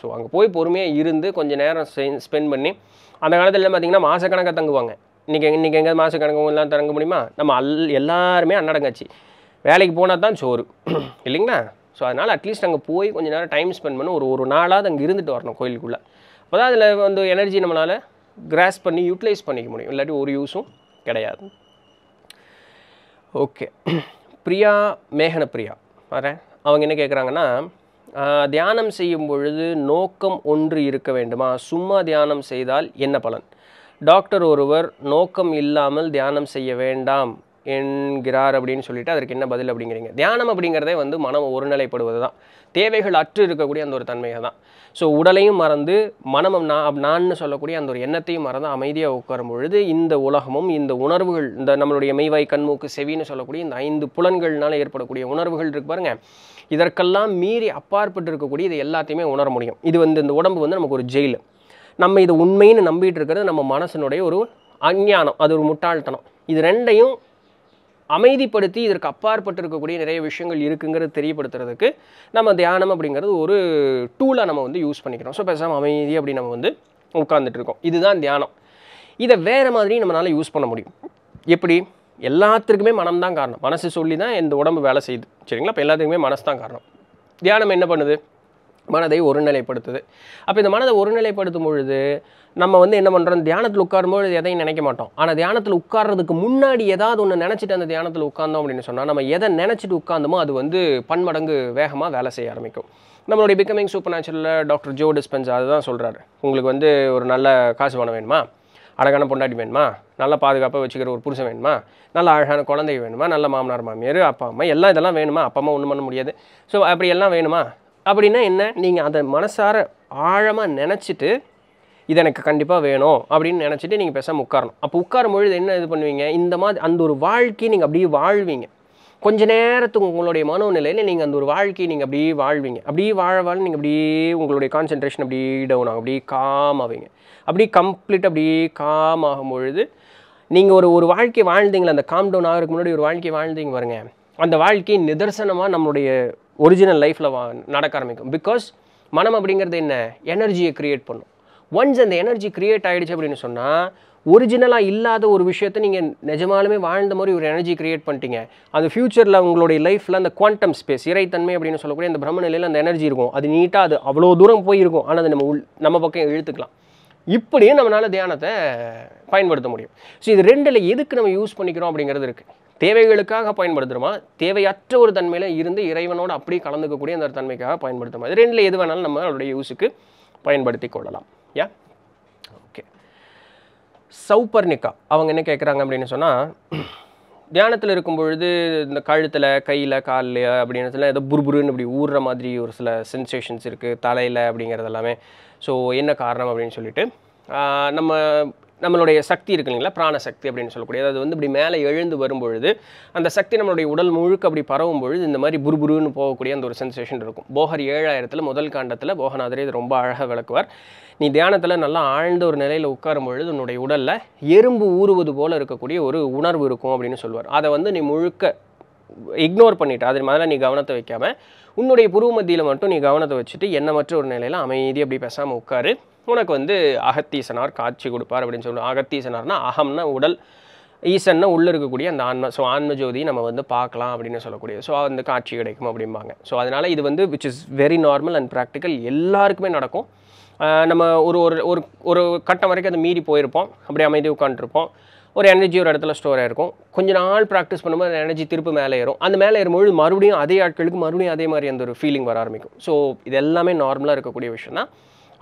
ஸோ அங்கே போய் பொறுமையாக இருந்து கொஞ்சம் நேரம் ஸ்பெண்ட் பண்ணி அந்த காலத்தில் பார்த்திங்கன்னா மாதக்கணக்காக தங்குவாங்க இன்றைக்கி இன்றைக்கி எங்கே மாதக்கணக்கு எல்லாம் தங்க முடியுமா நம்ம அல் எல்லாருமே அன்னடங்காச்சு வேலைக்கு போனால் தான் சோறு <clears throat> இல்லைங்களா ஸோ அதனால் அட்லீஸ்ட் அங்கே போய் கொஞ்சம் நேரம் டைம் ஸ்பெண்ட் பண்ணி ஒரு ஒரு நாளாவது அங்கே இருந்துட்டு வரணும் கோயிலுக்குள்ளே அப்போ தான் அதில் வந்து எனர்ஜி நம்மளால் கிராஸ் பண்ணி யூட்டிலைஸ் பண்ணிக்க முடியும் இல்லாட்டி ஒரு யூஸும் கிடையாது ஓகே <clears throat> பிரியா மேகன பிரியா வரேன் அவங்க என்ன கேட்குறாங்கன்னா தியானம் செய்யும் பொழுது நோக்கம் ஒன்று இருக்க வேண்டுமா சும்மா தியானம் செய்தால் என்ன பலன் டாக்டர் ஒருவர் நோக்கம் இல்லாமல் தியானம் செய்ய வேண்டாம் என்கிறார் அப்படின்னு சொல்லிட்டு அதற்கு என்ன பதில் அப்படிங்கிறீங்க தியானம் அப்படிங்கிறதே வந்து மனம் ஒருநிலைப்படுவது தான் தேவைகள் அற்று இருக்கக்கூடிய அந்த ஒரு தன்மையை தான் ஸோ உடலையும் மறந்து மனமும் நான் நான்னு சொல்லக்கூடிய அந்த ஒரு எண்ணத்தையும் மறந்து அமைதியாக உட்காரும் பொழுது இந்த உலகமும் இந்த உணர்வுகள் இந்த நம்மளுடைய மெய்வாய் கண்மூக்கு செவின்னு சொல்லக்கூடிய இந்த ஐந்து புலன்கள்னால் ஏற்படக்கூடிய உணர்வுகள் இருக்கு பாருங்கள் இதற்கெல்லாம் மீறி அப்பாற்பட்டு இருக்கக்கூடிய இது எல்லாத்தையுமே உணர முடியும் இது வந்து இந்த உடம்பு வந்து நமக்கு ஒரு ஜெயில் நம்ம இதை உண்மைன்னு நம்பிட்டு இருக்கிறது நம்ம மனசனுடைய ஒரு அஞ்ஞானம் அது ஒரு முட்டாள்தனம் இது ரெண்டையும் அமைதிப்படுத்தி இதற்கு அப்பாற்பட்டு இருக்கக்கூடிய நிறைய விஷயங்கள் இருக்குங்கிறது தெரியப்படுத்துறதுக்கு நம்ம தியானம் அப்படிங்கிறது ஒரு டூலாக நம்ம வந்து யூஸ் பண்ணிக்கிறோம் ஸோ பேசாமல் அமைதி அப்படி நம்ம வந்து உட்காந்துட்டு இருக்கோம் இதுதான் தியானம் இதை வேறு மாதிரியும் நம்மளால் யூஸ் பண்ண முடியும் எப்படி எல்லாத்துக்குமே மனம் தான் காரணம் மனசு சொல்லி தான் இந்த உடம்பு வேலை செய்யுது சரிங்களா அப்போ எல்லாத்துக்குமே மனசு தான் காரணம் தியானம் என்ன பண்ணுது மனதை ஒருநிலைப்படுத்துது அப்போ இந்த மனதை ஒருநிலைப்படுத்தும் பொழுது நம்ம வந்து என்ன பண்ணுறோம் தியானத்தில் உட்காரும்போது எதையும் நினைக்க மாட்டோம் ஆனால் தியானத்தில் உட்கார்றதுக்கு முன்னாடி ஏதாவது ஒன்று நினச்சிட்டு அந்த தியானத்தில் உட்காந்தோம் அப்படின்னு சொன்னால் நம்ம எதை நினச்சிட்டு உட்காந்தோமோ அது வந்து பன்மடங்கு வேகமாக வேலை செய்ய ஆரம்பிக்கும் நம்மளுடைய பிகமிங் சூப்பர் நேச்சுரலில் டாக்டர் ஜோ டிஸ்பென்ஸ் அதுதான் சொல்கிறாரு உங்களுக்கு வந்து ஒரு நல்ல காசு பணம் வேணுமா அழகான பொண்டாட்டி வேணுமா நல்ல பாதுகாப்பாக வச்சுக்கிற ஒரு புருஷன் வேணுமா நல்ல அழகான குழந்தை வேணுமா நல்ல மாமனார் மாமியார் அப்பா அம்மா எல்லாம் இதெல்லாம் வேணுமா அப்பா அம்மா ஒன்றும் பண்ண முடியாது ஸோ அப்படி எல்லாம் வேணுமா அப்படின்னா என்ன நீங்கள் அதை மனசார ஆழமாக நினச்சிட்டு இது எனக்கு கண்டிப்பாக வேணும் அப்படின்னு நினச்சிட்டு நீங்கள் பேசாமல் உட்காரணும் அப்போ உட்காரும் பொழுது என்ன இது பண்ணுவீங்க இந்த மாதிரி அந்த ஒரு வாழ்க்கையை நீங்கள் அப்படியே வாழ்வீங்க கொஞ்ச நேரத்துக்கு உங்களுடைய மனோநிலையில் நீங்கள் அந்த ஒரு வாழ்க்கையை நீங்கள் அப்படியே வாழ்வீங்க அப்படியே வாழ நீங்கள் அப்படியே உங்களுடைய கான்சென்ட்ரேஷன் அப்படியே டவுன் ஆகும் அப்படியே காம் ஆவீங்க அப்படியே கம்ப்ளீட் அப்படியே காம் ஆகும் பொழுது நீங்கள் ஒரு ஒரு வாழ்க்கை வாழ்ந்தீங்களா அந்த காம் டவுன் ஆகிறதுக்கு முன்னாடி ஒரு வாழ்க்கை வாழ்ந்தீங்க பாருங்க அந்த வாழ்க்கையை நிதர்சனமாக நம்மளுடைய ஒரிஜினல் லைஃப்பில் வா நடக்க ஆரம்பிக்கும் பிகாஸ் மனம் அப்படிங்கிறது என்ன எனர்ஜியை க்ரியேட் பண்ணும் ஒன்ஸ் அந்த எனர்ஜி க்ரியேட் ஆகிடுச்சு அப்படின்னு சொன்னால் ஒரிஜினலாக இல்லாத ஒரு விஷயத்தை நீங்கள் நிஜமாலுமே வாழ்ந்த மாதிரி ஒரு எனர்ஜி க்ரியேட் பண்ணிட்டீங்க அந்த ஃப்யூச்சரில் உங்களுடைய லைஃப்பில் அந்த குவாண்டம் ஸ்பேஸ் இறைத்தன்மை அப்படின்னு சொல்லக்கூடிய அந்த பிரம்ம நிலையில் அந்த எனர்ஜி இருக்கும் அது நீட்டாக அது அவ்வளோ தூரம் போயிருக்கும் ஆனால் அது நம்ம உள் நம்ம பக்கம் இழுத்துக்கலாம் இப்படியும் நம்மளால் தியானத்தை பயன்படுத்த முடியும் ஸோ இது ரெண்டில் எதுக்கு நம்ம யூஸ் பண்ணிக்கிறோம் அப்படிங்கிறது இருக்குது தேவைகளுக்காக பயன்படுத்துகிறோமா தேவையற்ற ஒரு தன்மையில் இருந்து இறைவனோடு அப்படியே கலந்துக்கக்கூடிய அந்த தன்மைக்காக பயன்படுத்துகிறோம் இது ரெண்டில் எது வேணாலும் நம்ம அவருடைய யூஸுக்கு பயன்படுத்தி கொள்ளலாம் யா சௌப்பர்ணிக்கா அவங்க என்ன கேட்குறாங்க அப்படின்னு சொன்னால் தியானத்தில் இருக்கும் பொழுது இந்த கழுத்தில் கையில் காலில் அப்படின்னு சொல்ல ஏதோ புருபுருன்னு இப்படி ஊறுற மாதிரி ஒரு சில சென்சேஷன்ஸ் இருக்குது தலையில் அப்படிங்கிறது எல்லாமே ஸோ என்ன காரணம் அப்படின்னு சொல்லிட்டு நம்ம நம்மளுடைய சக்தி இருக்கு இல்லைங்களா பிராணசக்தி அப்படின்னு சொல்லக்கூடிய அது வந்து இப்படி மேலே எழுந்து வரும்பொழுது அந்த சக்தி நம்மளுடைய உடல் முழுக்க அப்படி பரவும் பொழுது இந்த மாதிரி புருபுருன்னு போகக்கூடிய அந்த ஒரு சென்சேஷன் இருக்கும் போகர் ஏழாயிரத்தில் முதல் காண்டத்தில் போகநாதரே இது ரொம்ப அழகாக விளக்குவார் நீ தியானத்தில் நல்லா ஆழ்ந்த ஒரு நிலையில் உட்காரும் பொழுது உன்னுடைய உடலில் எறும்பு ஊறுவது போல் இருக்கக்கூடிய ஒரு உணர்வு இருக்கும் அப்படின்னு சொல்லுவார் அதை வந்து நீ முழுக்க இக்னோர் பண்ணிட்டு அது மாதிரி நீ கவனத்தை வைக்காமல் உன்னுடைய புருவ மத்தியில் மட்டும் நீ கவனத்தை வச்சுட்டு மற்ற ஒரு நிலையில் அமைதி அப்படி பேசாமல் உட்காரு உனக்கு வந்து அகத்தீசனார் காட்சி கொடுப்பார் அப்படின்னு சொல்லுவோம் அகத்தீசனார்னா அகம்னா உடல் ஈசன்னா உள்ளே இருக்கக்கூடிய அந்த ஆன்ம ஸோ ஆன்ம ஜோதி நம்ம வந்து பார்க்கலாம் அப்படின்னு சொல்லக்கூடிய ஸோ அந்த காட்சி கிடைக்கும் அப்படிம்பாங்க ஸோ அதனால் இது வந்து which is very normal and practical எல்லாருக்குமே நடக்கும் நம்ம ஒரு ஒரு ஒரு ஒரு கட்டம் வரைக்கும் அதை மீறி போயிருப்போம் அப்படியே அமைதி உட்காந்துருப்போம் ஒரு எனர்ஜி ஒரு இடத்துல ஸ்டோர் ஆகிருக்கும் கொஞ்ச நாள் ப்ராக்டிஸ் பண்ணும்போது அந்த எனர்ஜி திருப்பு மேலே ஏறும் அந்த மேலே ஏறும்பொழுது மறுபடியும் அதே ஆட்களுக்கு மறுபடியும் அதே மாதிரி அந்த ஒரு ஃபீலிங் வர ஆரம்பிக்கும் ஸோ இது எல்லாமே நார்மலாக இருக்கக்கூடிய விஷயம் தான்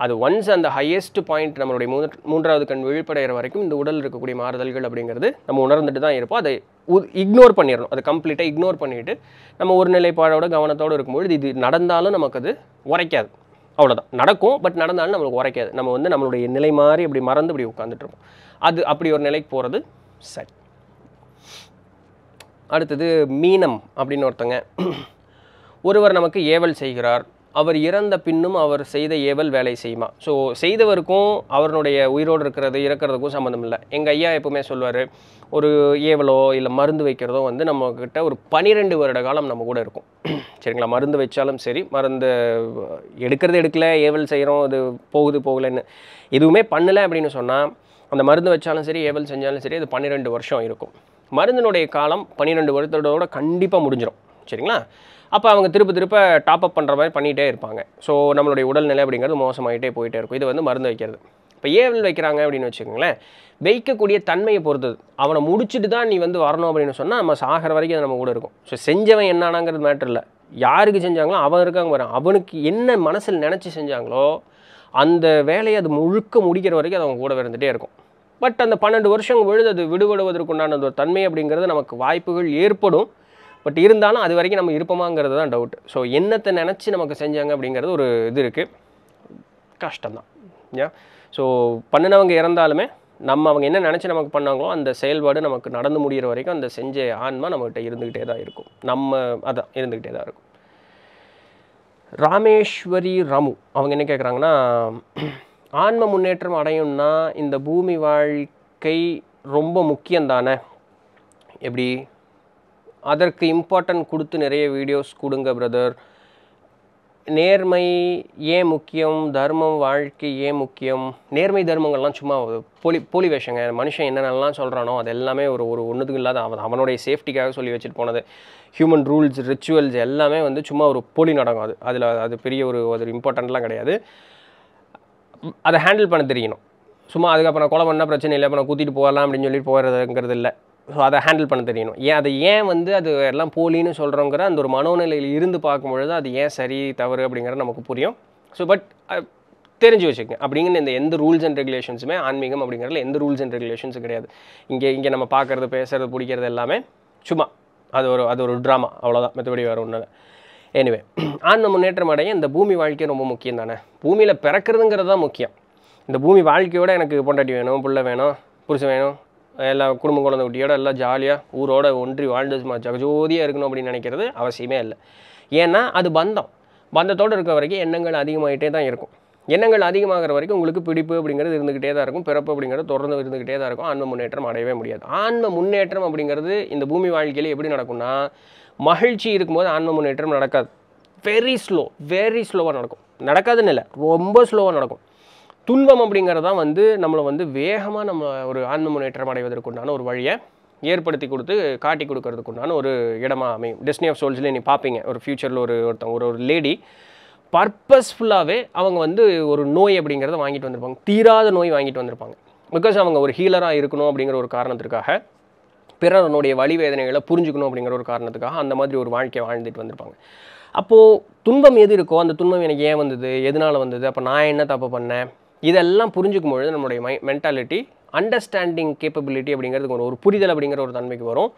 அது ஒன்ஸ் அந்த ஹையஸ்ட் பாயிண்ட் நம்மளுடைய மூன்று மூன்றாவது கண் விழிப்படைகிற வரைக்கும் இந்த உடல் இருக்கக்கூடிய மாறுதல்கள் அப்படிங்கிறது நம்ம உணர்ந்துட்டு தான் இருப்போம் அதை இக்னோர் பண்ணிடணும் அதை கம்ப்ளீட்டாக இக்னோர் பண்ணிவிட்டு நம்ம ஒரு நிலைப்பாடோட கவனத்தோடு இருக்கும்பொழுது இது நடந்தாலும் நமக்கு அது உரைக்காது அவ்வளோதான் நடக்கும் பட் நடந்தாலும் நம்மளுக்கு உரைக்காது நம்ம வந்து நம்மளுடைய நிலை மாறி அப்படி மறந்து இப்படி உட்காந்துட்ருப்போம் அது அப்படி ஒரு நிலைக்கு போகிறது சரி அடுத்தது மீனம் அப்படின்னு ஒருத்தங்க ஒருவர் நமக்கு ஏவல் செய்கிறார் அவர் இறந்த பின்னும் அவர் செய்த ஏவல் வேலை செய்யுமா ஸோ செய்தவருக்கும் அவருடைய உயிரோடு இருக்கிறது இறக்கிறதுக்கும் சம்மந்தம் இல்லை எங்கள் ஐயா எப்பவுமே சொல்லுவார் ஒரு ஏவலோ இல்லை மருந்து வைக்கிறதோ வந்து நம்மக்கிட்ட ஒரு பனிரெண்டு வருட காலம் நம்ம கூட இருக்கும் <clears throat> சரிங்களா மருந்து வச்சாலும் சரி மருந்து எடுக்கிறது எடுக்கல ஏவல் செய்கிறோம் அது போகுது போகலைன்னு எதுவுமே பண்ணலை அப்படின்னு சொன்னால் அந்த மருந்து வச்சாலும் சரி ஏவல் செஞ்சாலும் சரி அது பன்னிரெண்டு வருஷம் இருக்கும் மருந்தினுடைய காலம் பன்னிரெண்டு வருடத்தோட கண்டிப்பாக முடிஞ்சிடும் சரிங்களா அப்போ அவங்க திருப்ப திருப்ப டாப் அப் பண்ணுற மாதிரி பண்ணிகிட்டே இருப்பாங்க ஸோ நம்மளுடைய உடல்நிலை அப்படிங்கிறது மோசமாகிட்டே போயிட்டே இருக்கும் இது வந்து மருந்து வைக்கிறது இப்போ ஏவல் வைக்கிறாங்க அப்படின்னு வச்சுக்கோங்களேன் வைக்கக்கூடிய தன்மையை பொறுத்தது அவனை முடிச்சுட்டு தான் நீ வந்து வரணும் அப்படின்னு சொன்னால் நம்ம சாகிற வரைக்கும் அது நம்ம கூட இருக்கும் ஸோ செஞ்சவன் என்னானாங்கிறது மேட்டர் இல்லை யாருக்கு செஞ்சாங்களோ அவன் இருக்காங்க வரான் அவனுக்கு என்ன மனசில் நினச்சி செஞ்சாங்களோ அந்த வேலையை அது முழுக்க முடிக்கிற வரைக்கும் அது அவங்க கூட இருந்துகிட்டே இருக்கும் பட் அந்த பன்னெண்டு வருஷம் விழுது அது விடுபடுவதற்குண்டான ஒரு தன்மை அப்படிங்கிறது நமக்கு வாய்ப்புகள் ஏற்படும் பட் இருந்தாலும் அது வரைக்கும் நம்ம இருப்போமாங்கிறது தான் டவுட் ஸோ என்னத்தை நினச்சி நமக்கு செஞ்சாங்க அப்படிங்கிறது ஒரு இது இருக்குது கஷ்டம்தான் ஏன் ஸோ பண்ணினவங்க இறந்தாலுமே நம்ம அவங்க என்ன நினச்சி நமக்கு பண்ணாங்களோ அந்த செயல்பாடு நமக்கு நடந்து முடிகிற வரைக்கும் அந்த செஞ்ச ஆன்மா நம்மகிட்ட இருந்துக்கிட்டே தான் இருக்கும் நம்ம அதான் இருந்துக்கிட்டே தான் இருக்கும் ராமேஸ்வரி ராமு அவங்க என்ன கேட்குறாங்கன்னா ஆன்ம முன்னேற்றம் அடையும்னா இந்த பூமி வாழ்க்கை ரொம்ப முக்கியம் தானே எப்படி அதற்கு இம்பார்ட்டன்ட் கொடுத்து நிறைய வீடியோஸ் கொடுங்க பிரதர் நேர்மை ஏன் முக்கியம் தர்மம் வாழ்க்கை ஏன் முக்கியம் நேர்மை தர்மங்கள்லாம் சும்மா போலி போலி வேஷங்க மனுஷன் என்னென்னலாம் சொல்கிறானோ அது எல்லாமே ஒரு ஒரு ஒன்றுக்கும் இல்லாத அவன் அவனுடைய சேஃப்டிக்காக சொல்லி வச்சுட்டு போனது ஹியூமன் ரூல்ஸ் ரிச்சுவல்ஸ் எல்லாமே வந்து சும்மா ஒரு போலி நடக்கும் அது அதில் அது பெரிய ஒரு அது இம்பார்ட்டண்ட்லாம் கிடையாது அதை ஹேண்டில் பண்ண தெரியணும் சும்மா அதுக்கப்புறம் கொலை பண்ணால் பிரச்சனை இல்லை அப்புறம் கூட்டிகிட்டு போகலாம் அப்படின்னு சொல்லிட்டு போகிறதுங்கிறது இல்லை ஸோ அதை ஹேண்டில் பண்ண தெரியணும் ஏன் அதை ஏன் வந்து அது எல்லாம் போலின்னு சொல்கிறோங்கிற அந்த ஒரு மனோநிலையில் இருந்து பார்க்கும்பொழுது அது ஏன் சரி தவறு அப்படிங்கிறது நமக்கு புரியும் ஸோ பட் தெரிஞ்சு வச்சுக்கங்க அப்படிங்கிற இந்த எந்த ரூல்ஸ் அண்ட் ரெகுலேஷன்ஸுமே ஆன்மீகம் அப்படிங்கிறதுல எந்த ரூல்ஸ் அண்ட் ரெகுலேஷன்ஸும் கிடையாது இங்கே இங்கே நம்ம பார்க்குறது பேசுகிறது பிடிக்கிறது எல்லாமே சும்மா அது ஒரு அது ஒரு ட்ராமா அவ்வளோதான் மற்றபடி வேறு ஒன்றும் இல்லை எனிவே ஆன்ம முன்னேற்றம் அடைய இந்த பூமி வாழ்க்கை ரொம்ப முக்கியம் தானே பூமியில் பிறக்கிறதுங்கிறது தான் முக்கியம் இந்த பூமி வாழ்க்கையோடு எனக்கு பொண்டாட்டி வேணும் புள்ள வேணும் புருஷன் வேணும் எல்லா குடும்ப குழந்தை குட்டியோட எல்லாம் ஜாலியாக ஊரோட ஒன்றி வாழ்ந்து ஜகஜோதியாக இருக்கணும் அப்படின்னு நினைக்கிறது அவசியமே இல்லை ஏன்னா அது பந்தம் பந்தத்தோடு இருக்க வரைக்கும் எண்ணங்கள் அதிகமாகிட்டே தான் இருக்கும் எண்ணங்கள் அதிகமாகிற வரைக்கும் உங்களுக்கு பிடிப்பு அப்படிங்கிறது இருந்துக்கிட்டே தான் இருக்கும் பிறப்பு அப்படிங்கிறது தொடர்ந்து இருந்துக்கிட்டே தான் இருக்கும் ஆன்ம முன்னேற்றம் அடையவே முடியாது ஆன்ம முன்னேற்றம் அப்படிங்கிறது இந்த பூமி வாழ்க்கையில் எப்படி நடக்கும்னா மகிழ்ச்சி இருக்கும்போது ஆன்ம முன்னேற்றம் நடக்காது வெரி ஸ்லோ வெரி ஸ்லோவாக நடக்கும் நடக்காதுன்னு இல்லை ரொம்ப ஸ்லோவாக நடக்கும் துன்பம் அப்படிங்கிறதான் வந்து நம்மளை வந்து வேகமாக நம்ம ஒரு ஆன்ம முன்னேற்றம் அடைவதற்குண்டான ஒரு வழியை ஏற்படுத்தி கொடுத்து காட்டி கொடுக்கறதுக்குண்டான ஒரு இடமா அமையும் டெஸ்னி ஆஃப் சோல்ஸ்லேயே நீ பார்ப்பீங்க ஒரு ஃப்யூச்சரில் ஒரு ஒருத்தவங்க ஒரு ஒரு லேடி பர்பஸ்ஃபுல்லாகவே அவங்க வந்து ஒரு நோய் அப்படிங்கிறத வாங்கிட்டு வந்திருப்பாங்க தீராத நோய் வாங்கிட்டு வந்திருப்பாங்க பிகாஸ் அவங்க ஒரு ஹீலராக இருக்கணும் அப்படிங்கிற ஒரு காரணத்திற்காக பிறனுடைய வழிவேதனைகளை புரிஞ்சுக்கணும் அப்படிங்கிற ஒரு காரணத்துக்காக அந்த மாதிரி ஒரு வாழ்க்கையை வாழ்ந்துட்டு வந்திருப்பாங்க அப்போது துன்பம் எது இருக்கோ அந்த துன்பம் எனக்கு ஏன் வந்தது எதனால் வந்தது அப்போ நான் என்ன தப்பு பண்ணேன் இதெல்லாம் புரிஞ்சுக்கும் பொழுது நம்மளுடைய மை மென்டாலிட்டி அண்டர்ஸ்டாண்டிங் கேப்பபிலிட்டி அப்படிங்கிறதுக்கு வரும் ஒரு புரிதல் அப்படிங்கிற ஒரு தன்மைக்கு வரும்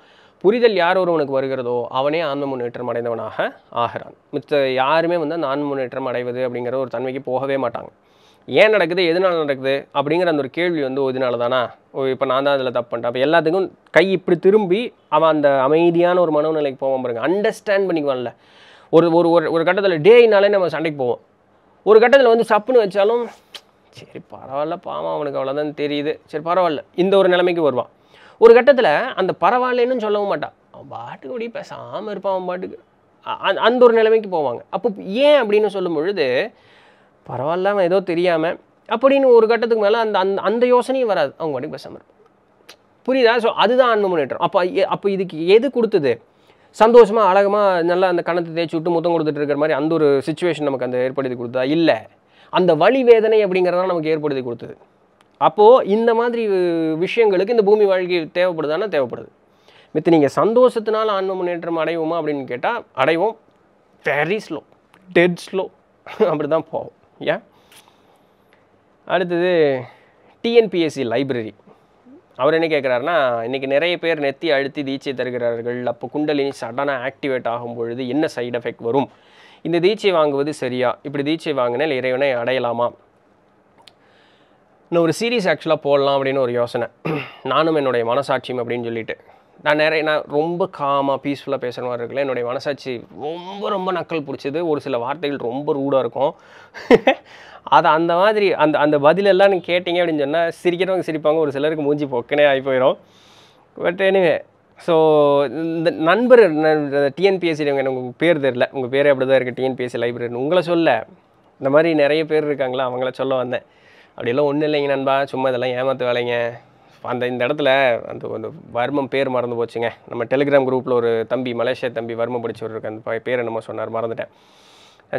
புரிதல் யார் ஒருவனுக்கு வருகிறதோ அவனே ஆன்ம முன்னேற்றம் அடைந்தவனாக ஆகிறான் மித்த யாருமே வந்து அந்த ஆன்ம முன்னேற்றம் அடைவது அப்படிங்கிற ஒரு தன்மைக்கு போகவே மாட்டாங்க ஏன் நடக்குது எதனால் நடக்குது அப்படிங்கிற அந்த ஒரு கேள்வி வந்து இதனால தானா ஓ இப்போ நான் தான் அதில் தப்பு பண்ணிட்டேன் அப்போ எல்லாத்துக்கும் கை இப்படி திரும்பி அவன் அந்த அமைதியான ஒரு மனநிலைக்கு போவான் பாருங்க அண்டர்ஸ்டாண்ட் பண்ணிக்குவான்ல ஒரு ஒரு ஒரு கட்டத்தில் டேனாலே நம்ம சண்டைக்கு போவோம் ஒரு கட்டத்தில் வந்து சப்புன்னு வச்சாலும் சரி பரவாயில்ல பாவம் அவனுக்கு அவ்வளோதான் தெரியுது சரி பரவாயில்ல இந்த ஒரு நிலைமைக்கு வருவான் ஒரு கட்டத்தில் அந்த பரவாயில்லன்னு சொல்லவும் மாட்டான் அவன் பாட்டுக்கு அப்படியே பேசாமல் இருப்பான் அவன் பாட்டுக்கு அந்த ஒரு நிலைமைக்கு போவாங்க அப்போ ஏன் அப்படின்னு சொல்லும் பொழுது பரவாயில்ல அவன் ஏதோ தெரியாமல் அப்படின்னு ஒரு கட்டத்துக்கு மேலே அந்த அந்த அந்த யோசனையும் வராது அவங்க பாட்டுக்கு பேசாமல் இருப்பான் புரியுதா ஸோ அதுதான் அன்பு முன்னேற்றம் அப்போ அப்போ இதுக்கு எது கொடுத்தது சந்தோஷமாக அழகமாக நல்லா அந்த கணத்தை தேய்ச்சி விட்டு முத்தம் கொடுத்துட்டு இருக்கிற மாதிரி அந்த ஒரு சுச்சுவேஷன் நமக்கு அந்த ஏற்படுத்தி கொடுத்தா இல்லை அந்த வழி வேதனை அப்படிங்கிறதான் நமக்கு ஏற்படுத்தி கொடுத்தது அப்போது இந்த மாதிரி விஷயங்களுக்கு இந்த பூமி வாழ்க்கை தேவைப்படுதானா தேவைப்படுது மித்து நீங்கள் சந்தோஷத்தினால் ஆன்ம முன்னேற்றம் அடைவோமா அப்படின்னு கேட்டால் அடைவோம் வெரி ஸ்லோ டெட் ஸ்லோ அப்படி தான் போவோம் ஏன் அடுத்தது டிஎன்பிஎஸ்சி லைப்ரரி அவர் என்ன கேட்குறாருன்னா இன்றைக்கி நிறைய பேர் நெத்தி அழுத்தி தீட்சை தருகிறார்கள் அப்போ குண்டலினி சடனாக ஆக்டிவேட் ஆகும் பொழுது என்ன சைடு எஃபெக்ட் வரும் இந்த தீட்சை வாங்குவது சரியா இப்படி தீட்சை வாங்கினால் இறைவனை அடையலாமா இன்னும் ஒரு சீரீஸ் ஆக்சுவலாக போடலாம் அப்படின்னு ஒரு யோசனை நானும் என்னுடைய மனசாட்சியும் அப்படின்னு சொல்லிட்டு நான் நிறைய நான் ரொம்ப காமாக பீஸ்ஃபுல்லாக பேசுகிற மாதிரி இருக்குல்ல என்னுடைய மனசாட்சி ரொம்ப ரொம்ப நக்கல் பிடிச்சது ஒரு சில வார்த்தைகள் ரொம்ப ரூடாக இருக்கும் அதை அந்த மாதிரி அந்த அந்த பதிலெல்லாம் நீங்கள் கேட்டிங்க அப்படின்னு சொன்னால் சிரிக்கிறவங்க சிரிப்பாங்க ஒரு சிலருக்கு மூஞ்சி பொக்கனே ஆகி போயிடும் பட் எனிவே ஸோ இந்த நண்பர் டிஎன்பிஎஸ்சி இவங்க எனக்கு உங்கள் பேர் தெரில உங்கள் பேரே அப்படி தான் இருக்குது டிஎன்பிஎஸ்சி லைப்ரரின்னு உங்களை சொல்ல இந்த மாதிரி நிறைய பேர் இருக்காங்களா அவங்கள சொல்ல வந்தேன் அப்படியெல்லாம் ஒன்றும் இல்லைங்க நண்பா சும்மா இதெல்லாம் ஏமாற்று வேலைங்க அந்த இந்த இடத்துல அந்த அந்த வர்மம் பேர் மறந்து போச்சுங்க நம்ம டெலிகிராம் குரூப்பில் ஒரு தம்பி மலேசியா தம்பி வர்மம் படிச்சவர் இருக்க அந்த பேரை நம்ம சொன்னார் மறந்துட்டேன்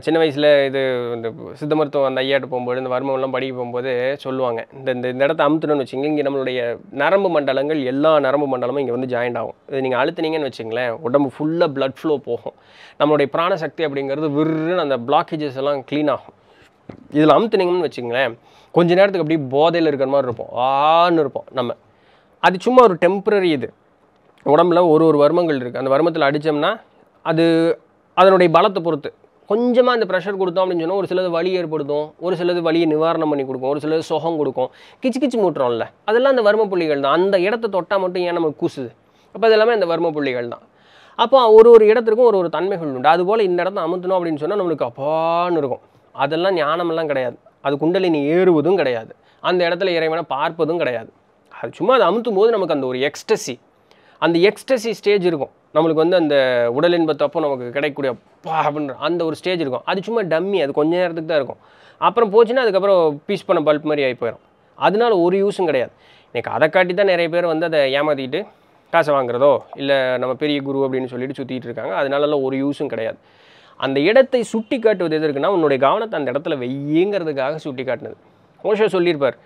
சின்ன வயசில் இது இந்த சித்த மருத்துவம் அந்த ஐயாட்டு போகும்போது இந்த வருமெல்லாம் படிக்க போகும்போது சொல்லுவாங்க இந்த இந்த இந்த இடத்த அமுத்துணும்னு வச்சுங்க இங்கே நம்மளுடைய நரம்பு மண்டலங்கள் எல்லா நரம்பு மண்டலமும் இங்கே வந்து ஜாயிண்ட் ஆகும் இது நீங்கள் அழுத்துனீங்கன்னு வச்சுங்களேன் உடம்பு ஃபுல்லாக ப்ளட் ஃப்ளோ போகும் நம்மளுடைய பிராணசக்தி அப்படிங்கிறது விருன்னு அந்த பிளாக்கேஜஸ் எல்லாம் க்ளீன் ஆகும் இதில் அமுத்துனீங்கன்னு வச்சுங்களேன் கொஞ்ச நேரத்துக்கு அப்படியே போதையில் இருக்கிற மாதிரி இருப்போம் ஆன்னு இருப்போம் நம்ம அது சும்மா ஒரு டெம்பரரி இது உடம்புல ஒரு ஒரு வருமங்கள் இருக்குது அந்த வருமத்தில் அடித்தோம்னா அது அதனுடைய பலத்தை பொறுத்து கொஞ்சமாக அந்த ப்ரெஷர் கொடுத்தோம் அப்படின்னு சொன்னால் ஒரு சிலது வலி ஏற்படுத்தும் ஒரு சிலது வழியை நிவாரணம் பண்ணி கொடுக்கும் ஒரு சிலது சுகம் கொடுக்கும் கிச்சு கிச்சு மூட்டுறோம்ல அதெல்லாம் அந்த வர்ம புள்ளிகள் தான் அந்த இடத்த தொட்டால் மட்டும் ஏன் நமக்கு கூசுது அப்போ அது எல்லாமே அந்த வர்ம புள்ளிகள் தான் அப்போ ஒரு ஒரு இடத்துக்கும் ஒரு ஒரு தன்மைகள் உண்டு அதுபோல் இந்த இடத்த அமுத்தணும் அப்படின்னு சொன்னால் நம்மளுக்கு அப்பான்னு இருக்கும் அதெல்லாம் ஞானமெல்லாம் கிடையாது அது குண்டலினி ஏறுவதும் கிடையாது அந்த இடத்துல இறைவனை பார்ப்பதும் கிடையாது அது சும்மா அதை அமுத்தும் போது நமக்கு அந்த ஒரு எக்ஸ்டசி அந்த எக்ஸ்டசி ஸ்டேஜ் இருக்கும் நம்மளுக்கு வந்து அந்த உடல் இன்பத்தப்போ நமக்கு கிடைக்கக்கூடிய பா அப்படின்ற அந்த ஒரு ஸ்டேஜ் இருக்கும் அது சும்மா டம்மி அது கொஞ்சம் நேரத்துக்கு தான் இருக்கும் அப்புறம் போச்சுன்னா அதுக்கப்புறம் பீஸ் பண்ண பல்ப் மாதிரி ஆகி போயிடும் அதனால ஒரு யூஸும் கிடையாது எனக்கு அதை காட்டி தான் நிறைய பேர் வந்து அதை ஏமாற்றிக்கிட்டு காசை வாங்குறதோ இல்லை நம்ம பெரிய குரு அப்படின்னு சொல்லிட்டு சுற்றிட்டு இருக்காங்க அதனாலலாம் ஒரு யூஸும் கிடையாது அந்த இடத்தை சுட்டி காட்டுவது எது இருக்குன்னா உன்னுடைய கவனத்தை அந்த இடத்துல வெய்யங்கிறதுக்காக சுட்டி காட்டினது ஓஷோ சொல்லியிருப்பார்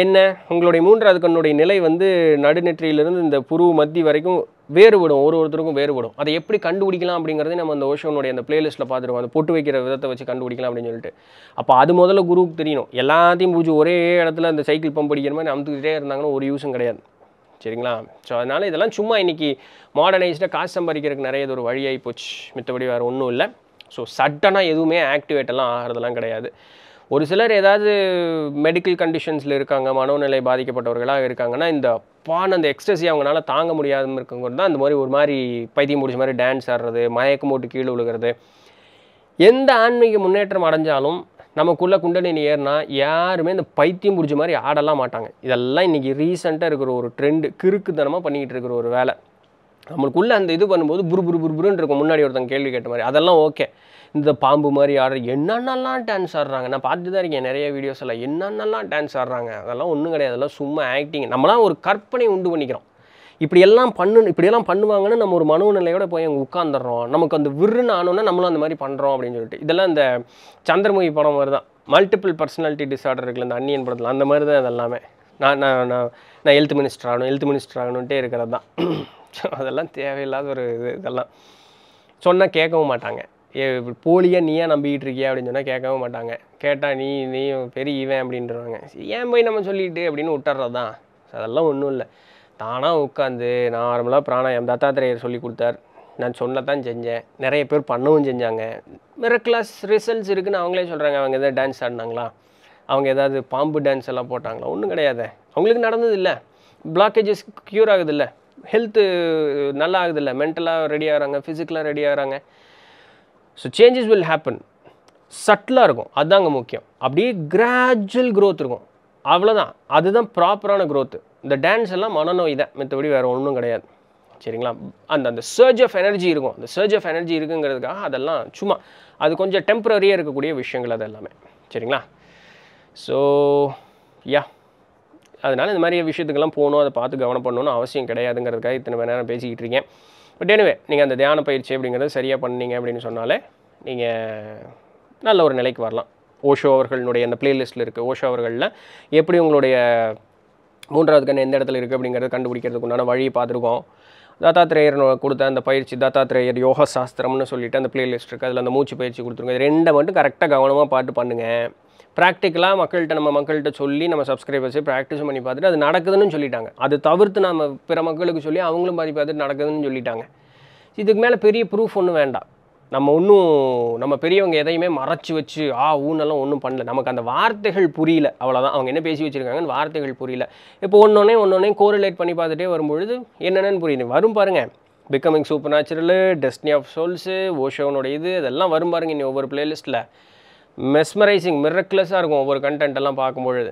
என்ன உங்களுடைய மூன்றாவது கண்ணுடைய நிலை வந்து நடுநெற்றியிலிருந்து இந்த புரு மத்தி வரைக்கும் வேறுபடும் ஒரு ஒருத்தருக்கும் வேறுபடும் அதை எப்படி கண்டுபிடிக்கலாம் அப்படிங்கிறதே நம்ம அந்த ஓஷோனுடைய அந்த பிளேலிஸ்ட்டில் பார்த்துருக்கோம் அந்த போட்டு வைக்கிற விதத்தை வச்சு கண்டுபிடிக்கலாம் அப்படின்னு சொல்லிட்டு அப்போ அது முதல்ல குருவுக்கு தெரியணும் எல்லாத்தையும் பூஜை ஒரே இடத்துல அந்த சைக்கிள் பம்ப் அடிக்கிற மாதிரி அமுத்துக்கிட்டே இருந்தாங்கன்னா ஒரு யூஸும் கிடையாது சரிங்களா ஸோ அதனால் இதெல்லாம் சும்மா இன்றைக்கி மாடர்னைஸ்டாக காசு சம்பாதிக்கிறதுக்கு நிறைய இது ஒரு வழியாகி போச்சு மித்தபடி வேறு ஒன்றும் இல்லை ஸோ சட்டனாக எதுவுமே ஆக்டிவேட்டெல்லாம் ஆகிறதெல்லாம் கிடையாது ஒரு சிலர் ஏதாவது மெடிக்கல் கண்டிஷன்ஸில் இருக்காங்க மனோநிலை பாதிக்கப்பட்டவர்களாக இருக்காங்கன்னா இந்த பான் அந்த எக்ஸ்டசி அவங்களால தாங்க முடியாமல் இருக்கவங்க தான் இந்த மாதிரி ஒரு மாதிரி பைத்தியம் முடிச்ச மாதிரி டான்ஸ் ஆடுறது மயக்கம் போட்டு கீழே விழுகிறது எந்த ஆன்மீக முன்னேற்றம் அடைஞ்சாலும் நமக்குள்ளே குண்டலினி ஏறினா யாருமே இந்த பைத்தியம் பிடிச்ச மாதிரி ஆடலாம் மாட்டாங்க இதெல்லாம் இன்றைக்கி ரீசெண்டாக இருக்கிற ஒரு ட்ரெண்டு கிறுக்குத்தனமாக பண்ணிக்கிட்டு இருக்கிற ஒரு வேலை நம்மளுக்குள்ளே அந்த இது பண்ணும்போது புரு புரு புருன்னு இருக்கும் முன்னாடி ஒருத்தங்க கேள்வி கேட்ட மாதிரி அதெல்லாம் ஓகே இந்த பாம்பு மாதிரி ஆடுற என்னென்னலாம் டான்ஸ் ஆடுறாங்க நான் பார்த்து தான் இருக்கேன் நிறைய வீடியோஸ் எல்லாம் என்னென்னலாம் டான்ஸ் ஆடுறாங்க அதெல்லாம் ஒன்றும் கிடையாது அதெல்லாம் சும்மா ஆக்டிங் நம்மளாம் ஒரு கற்பனை உண்டு பண்ணிக்கிறோம் இப்படியெல்லாம் பண்ணு இப்படியெல்லாம் பண்ணுவாங்கன்னு நம்ம ஒரு மனோநிலையோட போய் அங்கே உட்காந்துடுறோம் நமக்கு அந்த விருன்னு ஆனோன்னா நம்மளும் அந்த மாதிரி பண்ணுறோம் அப்படின்னு சொல்லிட்டு இதெல்லாம் இந்த சந்திரமுகி படம் மாதிரி தான் மல்டிபிள் பர்சனாலிட்டி டிஸார்டர் இருக்குல்ல இந்த அன்னியன் படத்தில் அந்த மாதிரி தான் அதெல்லாமே நான் நான் நான் நான் ஹெல்த் மினிஸ்டர் ஆகணும் ஹெல்த் மினிஸ்டர் ஆகணுன்ட்டே இருக்கிறது தான் <clears throat> அதெல்லாம் தேவையில்லாத ஒரு இது இதெல்லாம் சொன்னால் கேட்கவும் மாட்டாங்க ஏ போலியாக நீயா நம்பிக்கிட்டு இருக்கியா அப்படின்னு சொன்னால் கேட்கவும் மாட்டாங்க கேட்டால் நீ நீ பெரிய இவன் அப்படின்றவாங்க ஏன் போய் நம்ம சொல்லிட்டு அப்படின்னு விட்டுறது தான் அதெல்லாம் ஒன்றும் இல்லை தானாக உட்காந்து நான் நார்மலாக பிராணாயம் தத்தாத்திரேயர் சொல்லி கொடுத்தார் நான் சொன்னதான் செஞ்சேன் நிறைய பேர் பண்ணவும் செஞ்சாங்க மிரக்லாஸ் ரிசல்ட்ஸ் இருக்குன்னு அவங்களே சொல்கிறாங்க அவங்க எதாவது டான்ஸ் ஆடினாங்களா அவங்க ஏதாவது பாம்பு டான்ஸ் எல்லாம் போட்டாங்களா ஒன்றும் கிடையாது அவங்களுக்கு நடந்தது இல்லை பிளாக்கேஜஸ் க்யூர் ஆகுதில்ல ஹெல்த்து நல்லா ஆகுதில்ல மென்டலாக ரெடி ஆகிறாங்க ஃபிசிக்கலாக ரெடி ஆகிறாங்க ஸோ சேஞ்சஸ் வில் ஹேப்பன் சட்டிலாக இருக்கும் அதுதாங்க முக்கியம் அப்படியே கிராஜுவல் க்ரோத் இருக்கும் அவ்வளோதான் அதுதான் ப்ராப்பரான க்ரோத்து இந்த டான்ஸ் எல்லாம் மனநோய் தான் மற்றபடி வேறு ஒன்றும் கிடையாது சரிங்களா அந்த அந்த சர்ஜ் ஆஃப் எனர்ஜி இருக்கும் அந்த சர்ஜ் ஆஃப் எனர்ஜி இருக்குங்கிறதுக்காக அதெல்லாம் சும்மா அது கொஞ்சம் டெம்பரரியாக இருக்கக்கூடிய விஷயங்கள் அது எல்லாமே சரிங்களா ஸோ யா அதனால் இந்த மாதிரி விஷயத்துக்கெல்லாம் போகணும் அதை பார்த்து கவனம் பண்ணணும்னு அவசியம் கிடையாதுங்கிறதுக்காக இத்தனை மணி நேரம் பேசிக்கிட்டு இருக்கேன் பட் எனவே நீங்கள் அந்த தியான பயிற்சி அப்படிங்கிறத சரியாக பண்ணீங்க அப்படின்னு சொன்னாலே நீங்கள் நல்ல ஒரு நிலைக்கு வரலாம் ஓஷோ அவர்களுடைய அந்த பிளேலிஸ்ட்டில் இருக்குது ஓஷோ அவர்களில் எப்படி உங்களுடைய மூன்றாவது கண் எந்த இடத்துல இருக்குது அப்படிங்கிறத கண்டுபிடிக்கிறதுக்கு உண்டான வழியை பார்த்துருக்கோம் தத்தாத்திரேயர் கொடுத்த அந்த பயிற்சி தத்தாத்திரேயர் யோகா சாஸ்திரம்னு சொல்லிட்டு அந்த பிளேலிஸ்ட் இருக்குது அதில் அந்த மூச்சு பயிற்சி கொடுத்துருங்க ரெண்டை மட்டும் கரெக்டாக கவனமாக பாட்டு பண்ணுங்கள் ப்ராக்டிக்கலாக மக்கள்கிட்ட நம்ம மக்கள்கிட்ட சொல்லி நம்ம சப்ஸ்கிரைபர்ஸை ப்ராக்டிஸும் பண்ணி பார்த்துட்டு அது நடக்குதுன்னு சொல்லிட்டாங்க அது தவிர்த்து நம்ம பிற மக்களுக்கு சொல்லி அவங்களும் பாதி பார்த்துட்டு நடக்குதுன்னு சொல்லிட்டாங்க இதுக்கு மேலே பெரிய ப்ரூஃப் ஒன்றும் வேண்டாம் நம்ம ஒன்றும் நம்ம பெரியவங்க எதையுமே மறைச்சி வச்சு ஆ ஊனெல்லாம் ஒன்றும் பண்ணல நமக்கு அந்த வார்த்தைகள் புரியல அவ்வளோதான் அவங்க என்ன பேசி வச்சுருக்காங்கன்னு வார்த்தைகள் புரியல இப்போ ஒன்றொன்னே ஒன்றொன்னே கோரிலேட் பண்ணி பார்த்துட்டே வரும்பொழுது என்னென்னு புரியுது வரும் பாருங்கள் becoming supernatural destiny of souls ஓஷோனுடைய இது இதெல்லாம் வரும் பாருங்கள் இன்னும் ஒவ்வொரு பிளேலிஸ்ட்டில் மெஸ்மரைசிங் மிரக்லஸாக இருக்கும் ஒவ்வொரு கண்டென்ட்டெல்லாம் பார்க்கும்பொழுது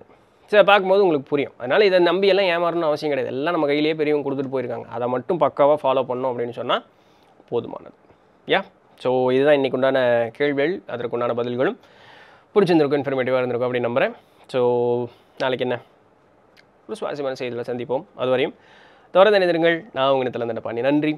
சரி பார்க்கும்போது உங்களுக்கு புரியும் அதனால் இதை நம்பி எல்லாம் ஏமாறணும்னு அவசியம் கிடையாது எல்லாம் நம்ம கையிலேயே பெரியவங்க கொடுத்துட்டு போயிருக்காங்க அதை மட்டும் பக்காவாக ஃபாலோ பண்ணோம் அப்படின்னு சொன்னால் போதுமானது யா ஸோ இதுதான் இன்றைக்கு உண்டான கேள்விகள் உண்டான பதில்களும் பிடிச்சிருந்திருக்கும் இன்ஃபர்மேட்டிவாக இருந்திருக்கும் அப்படின்னு நம்புகிறேன் ஸோ நாளைக்கு என்ன ஒரு சுவாரஸ்யமான செய்தியில் சந்திப்போம் அதுவரையும் தொடர்ந்து நினைந்திருங்கள் நான் உங்கள் இடத்துல அந்த பண்ணி நன்றி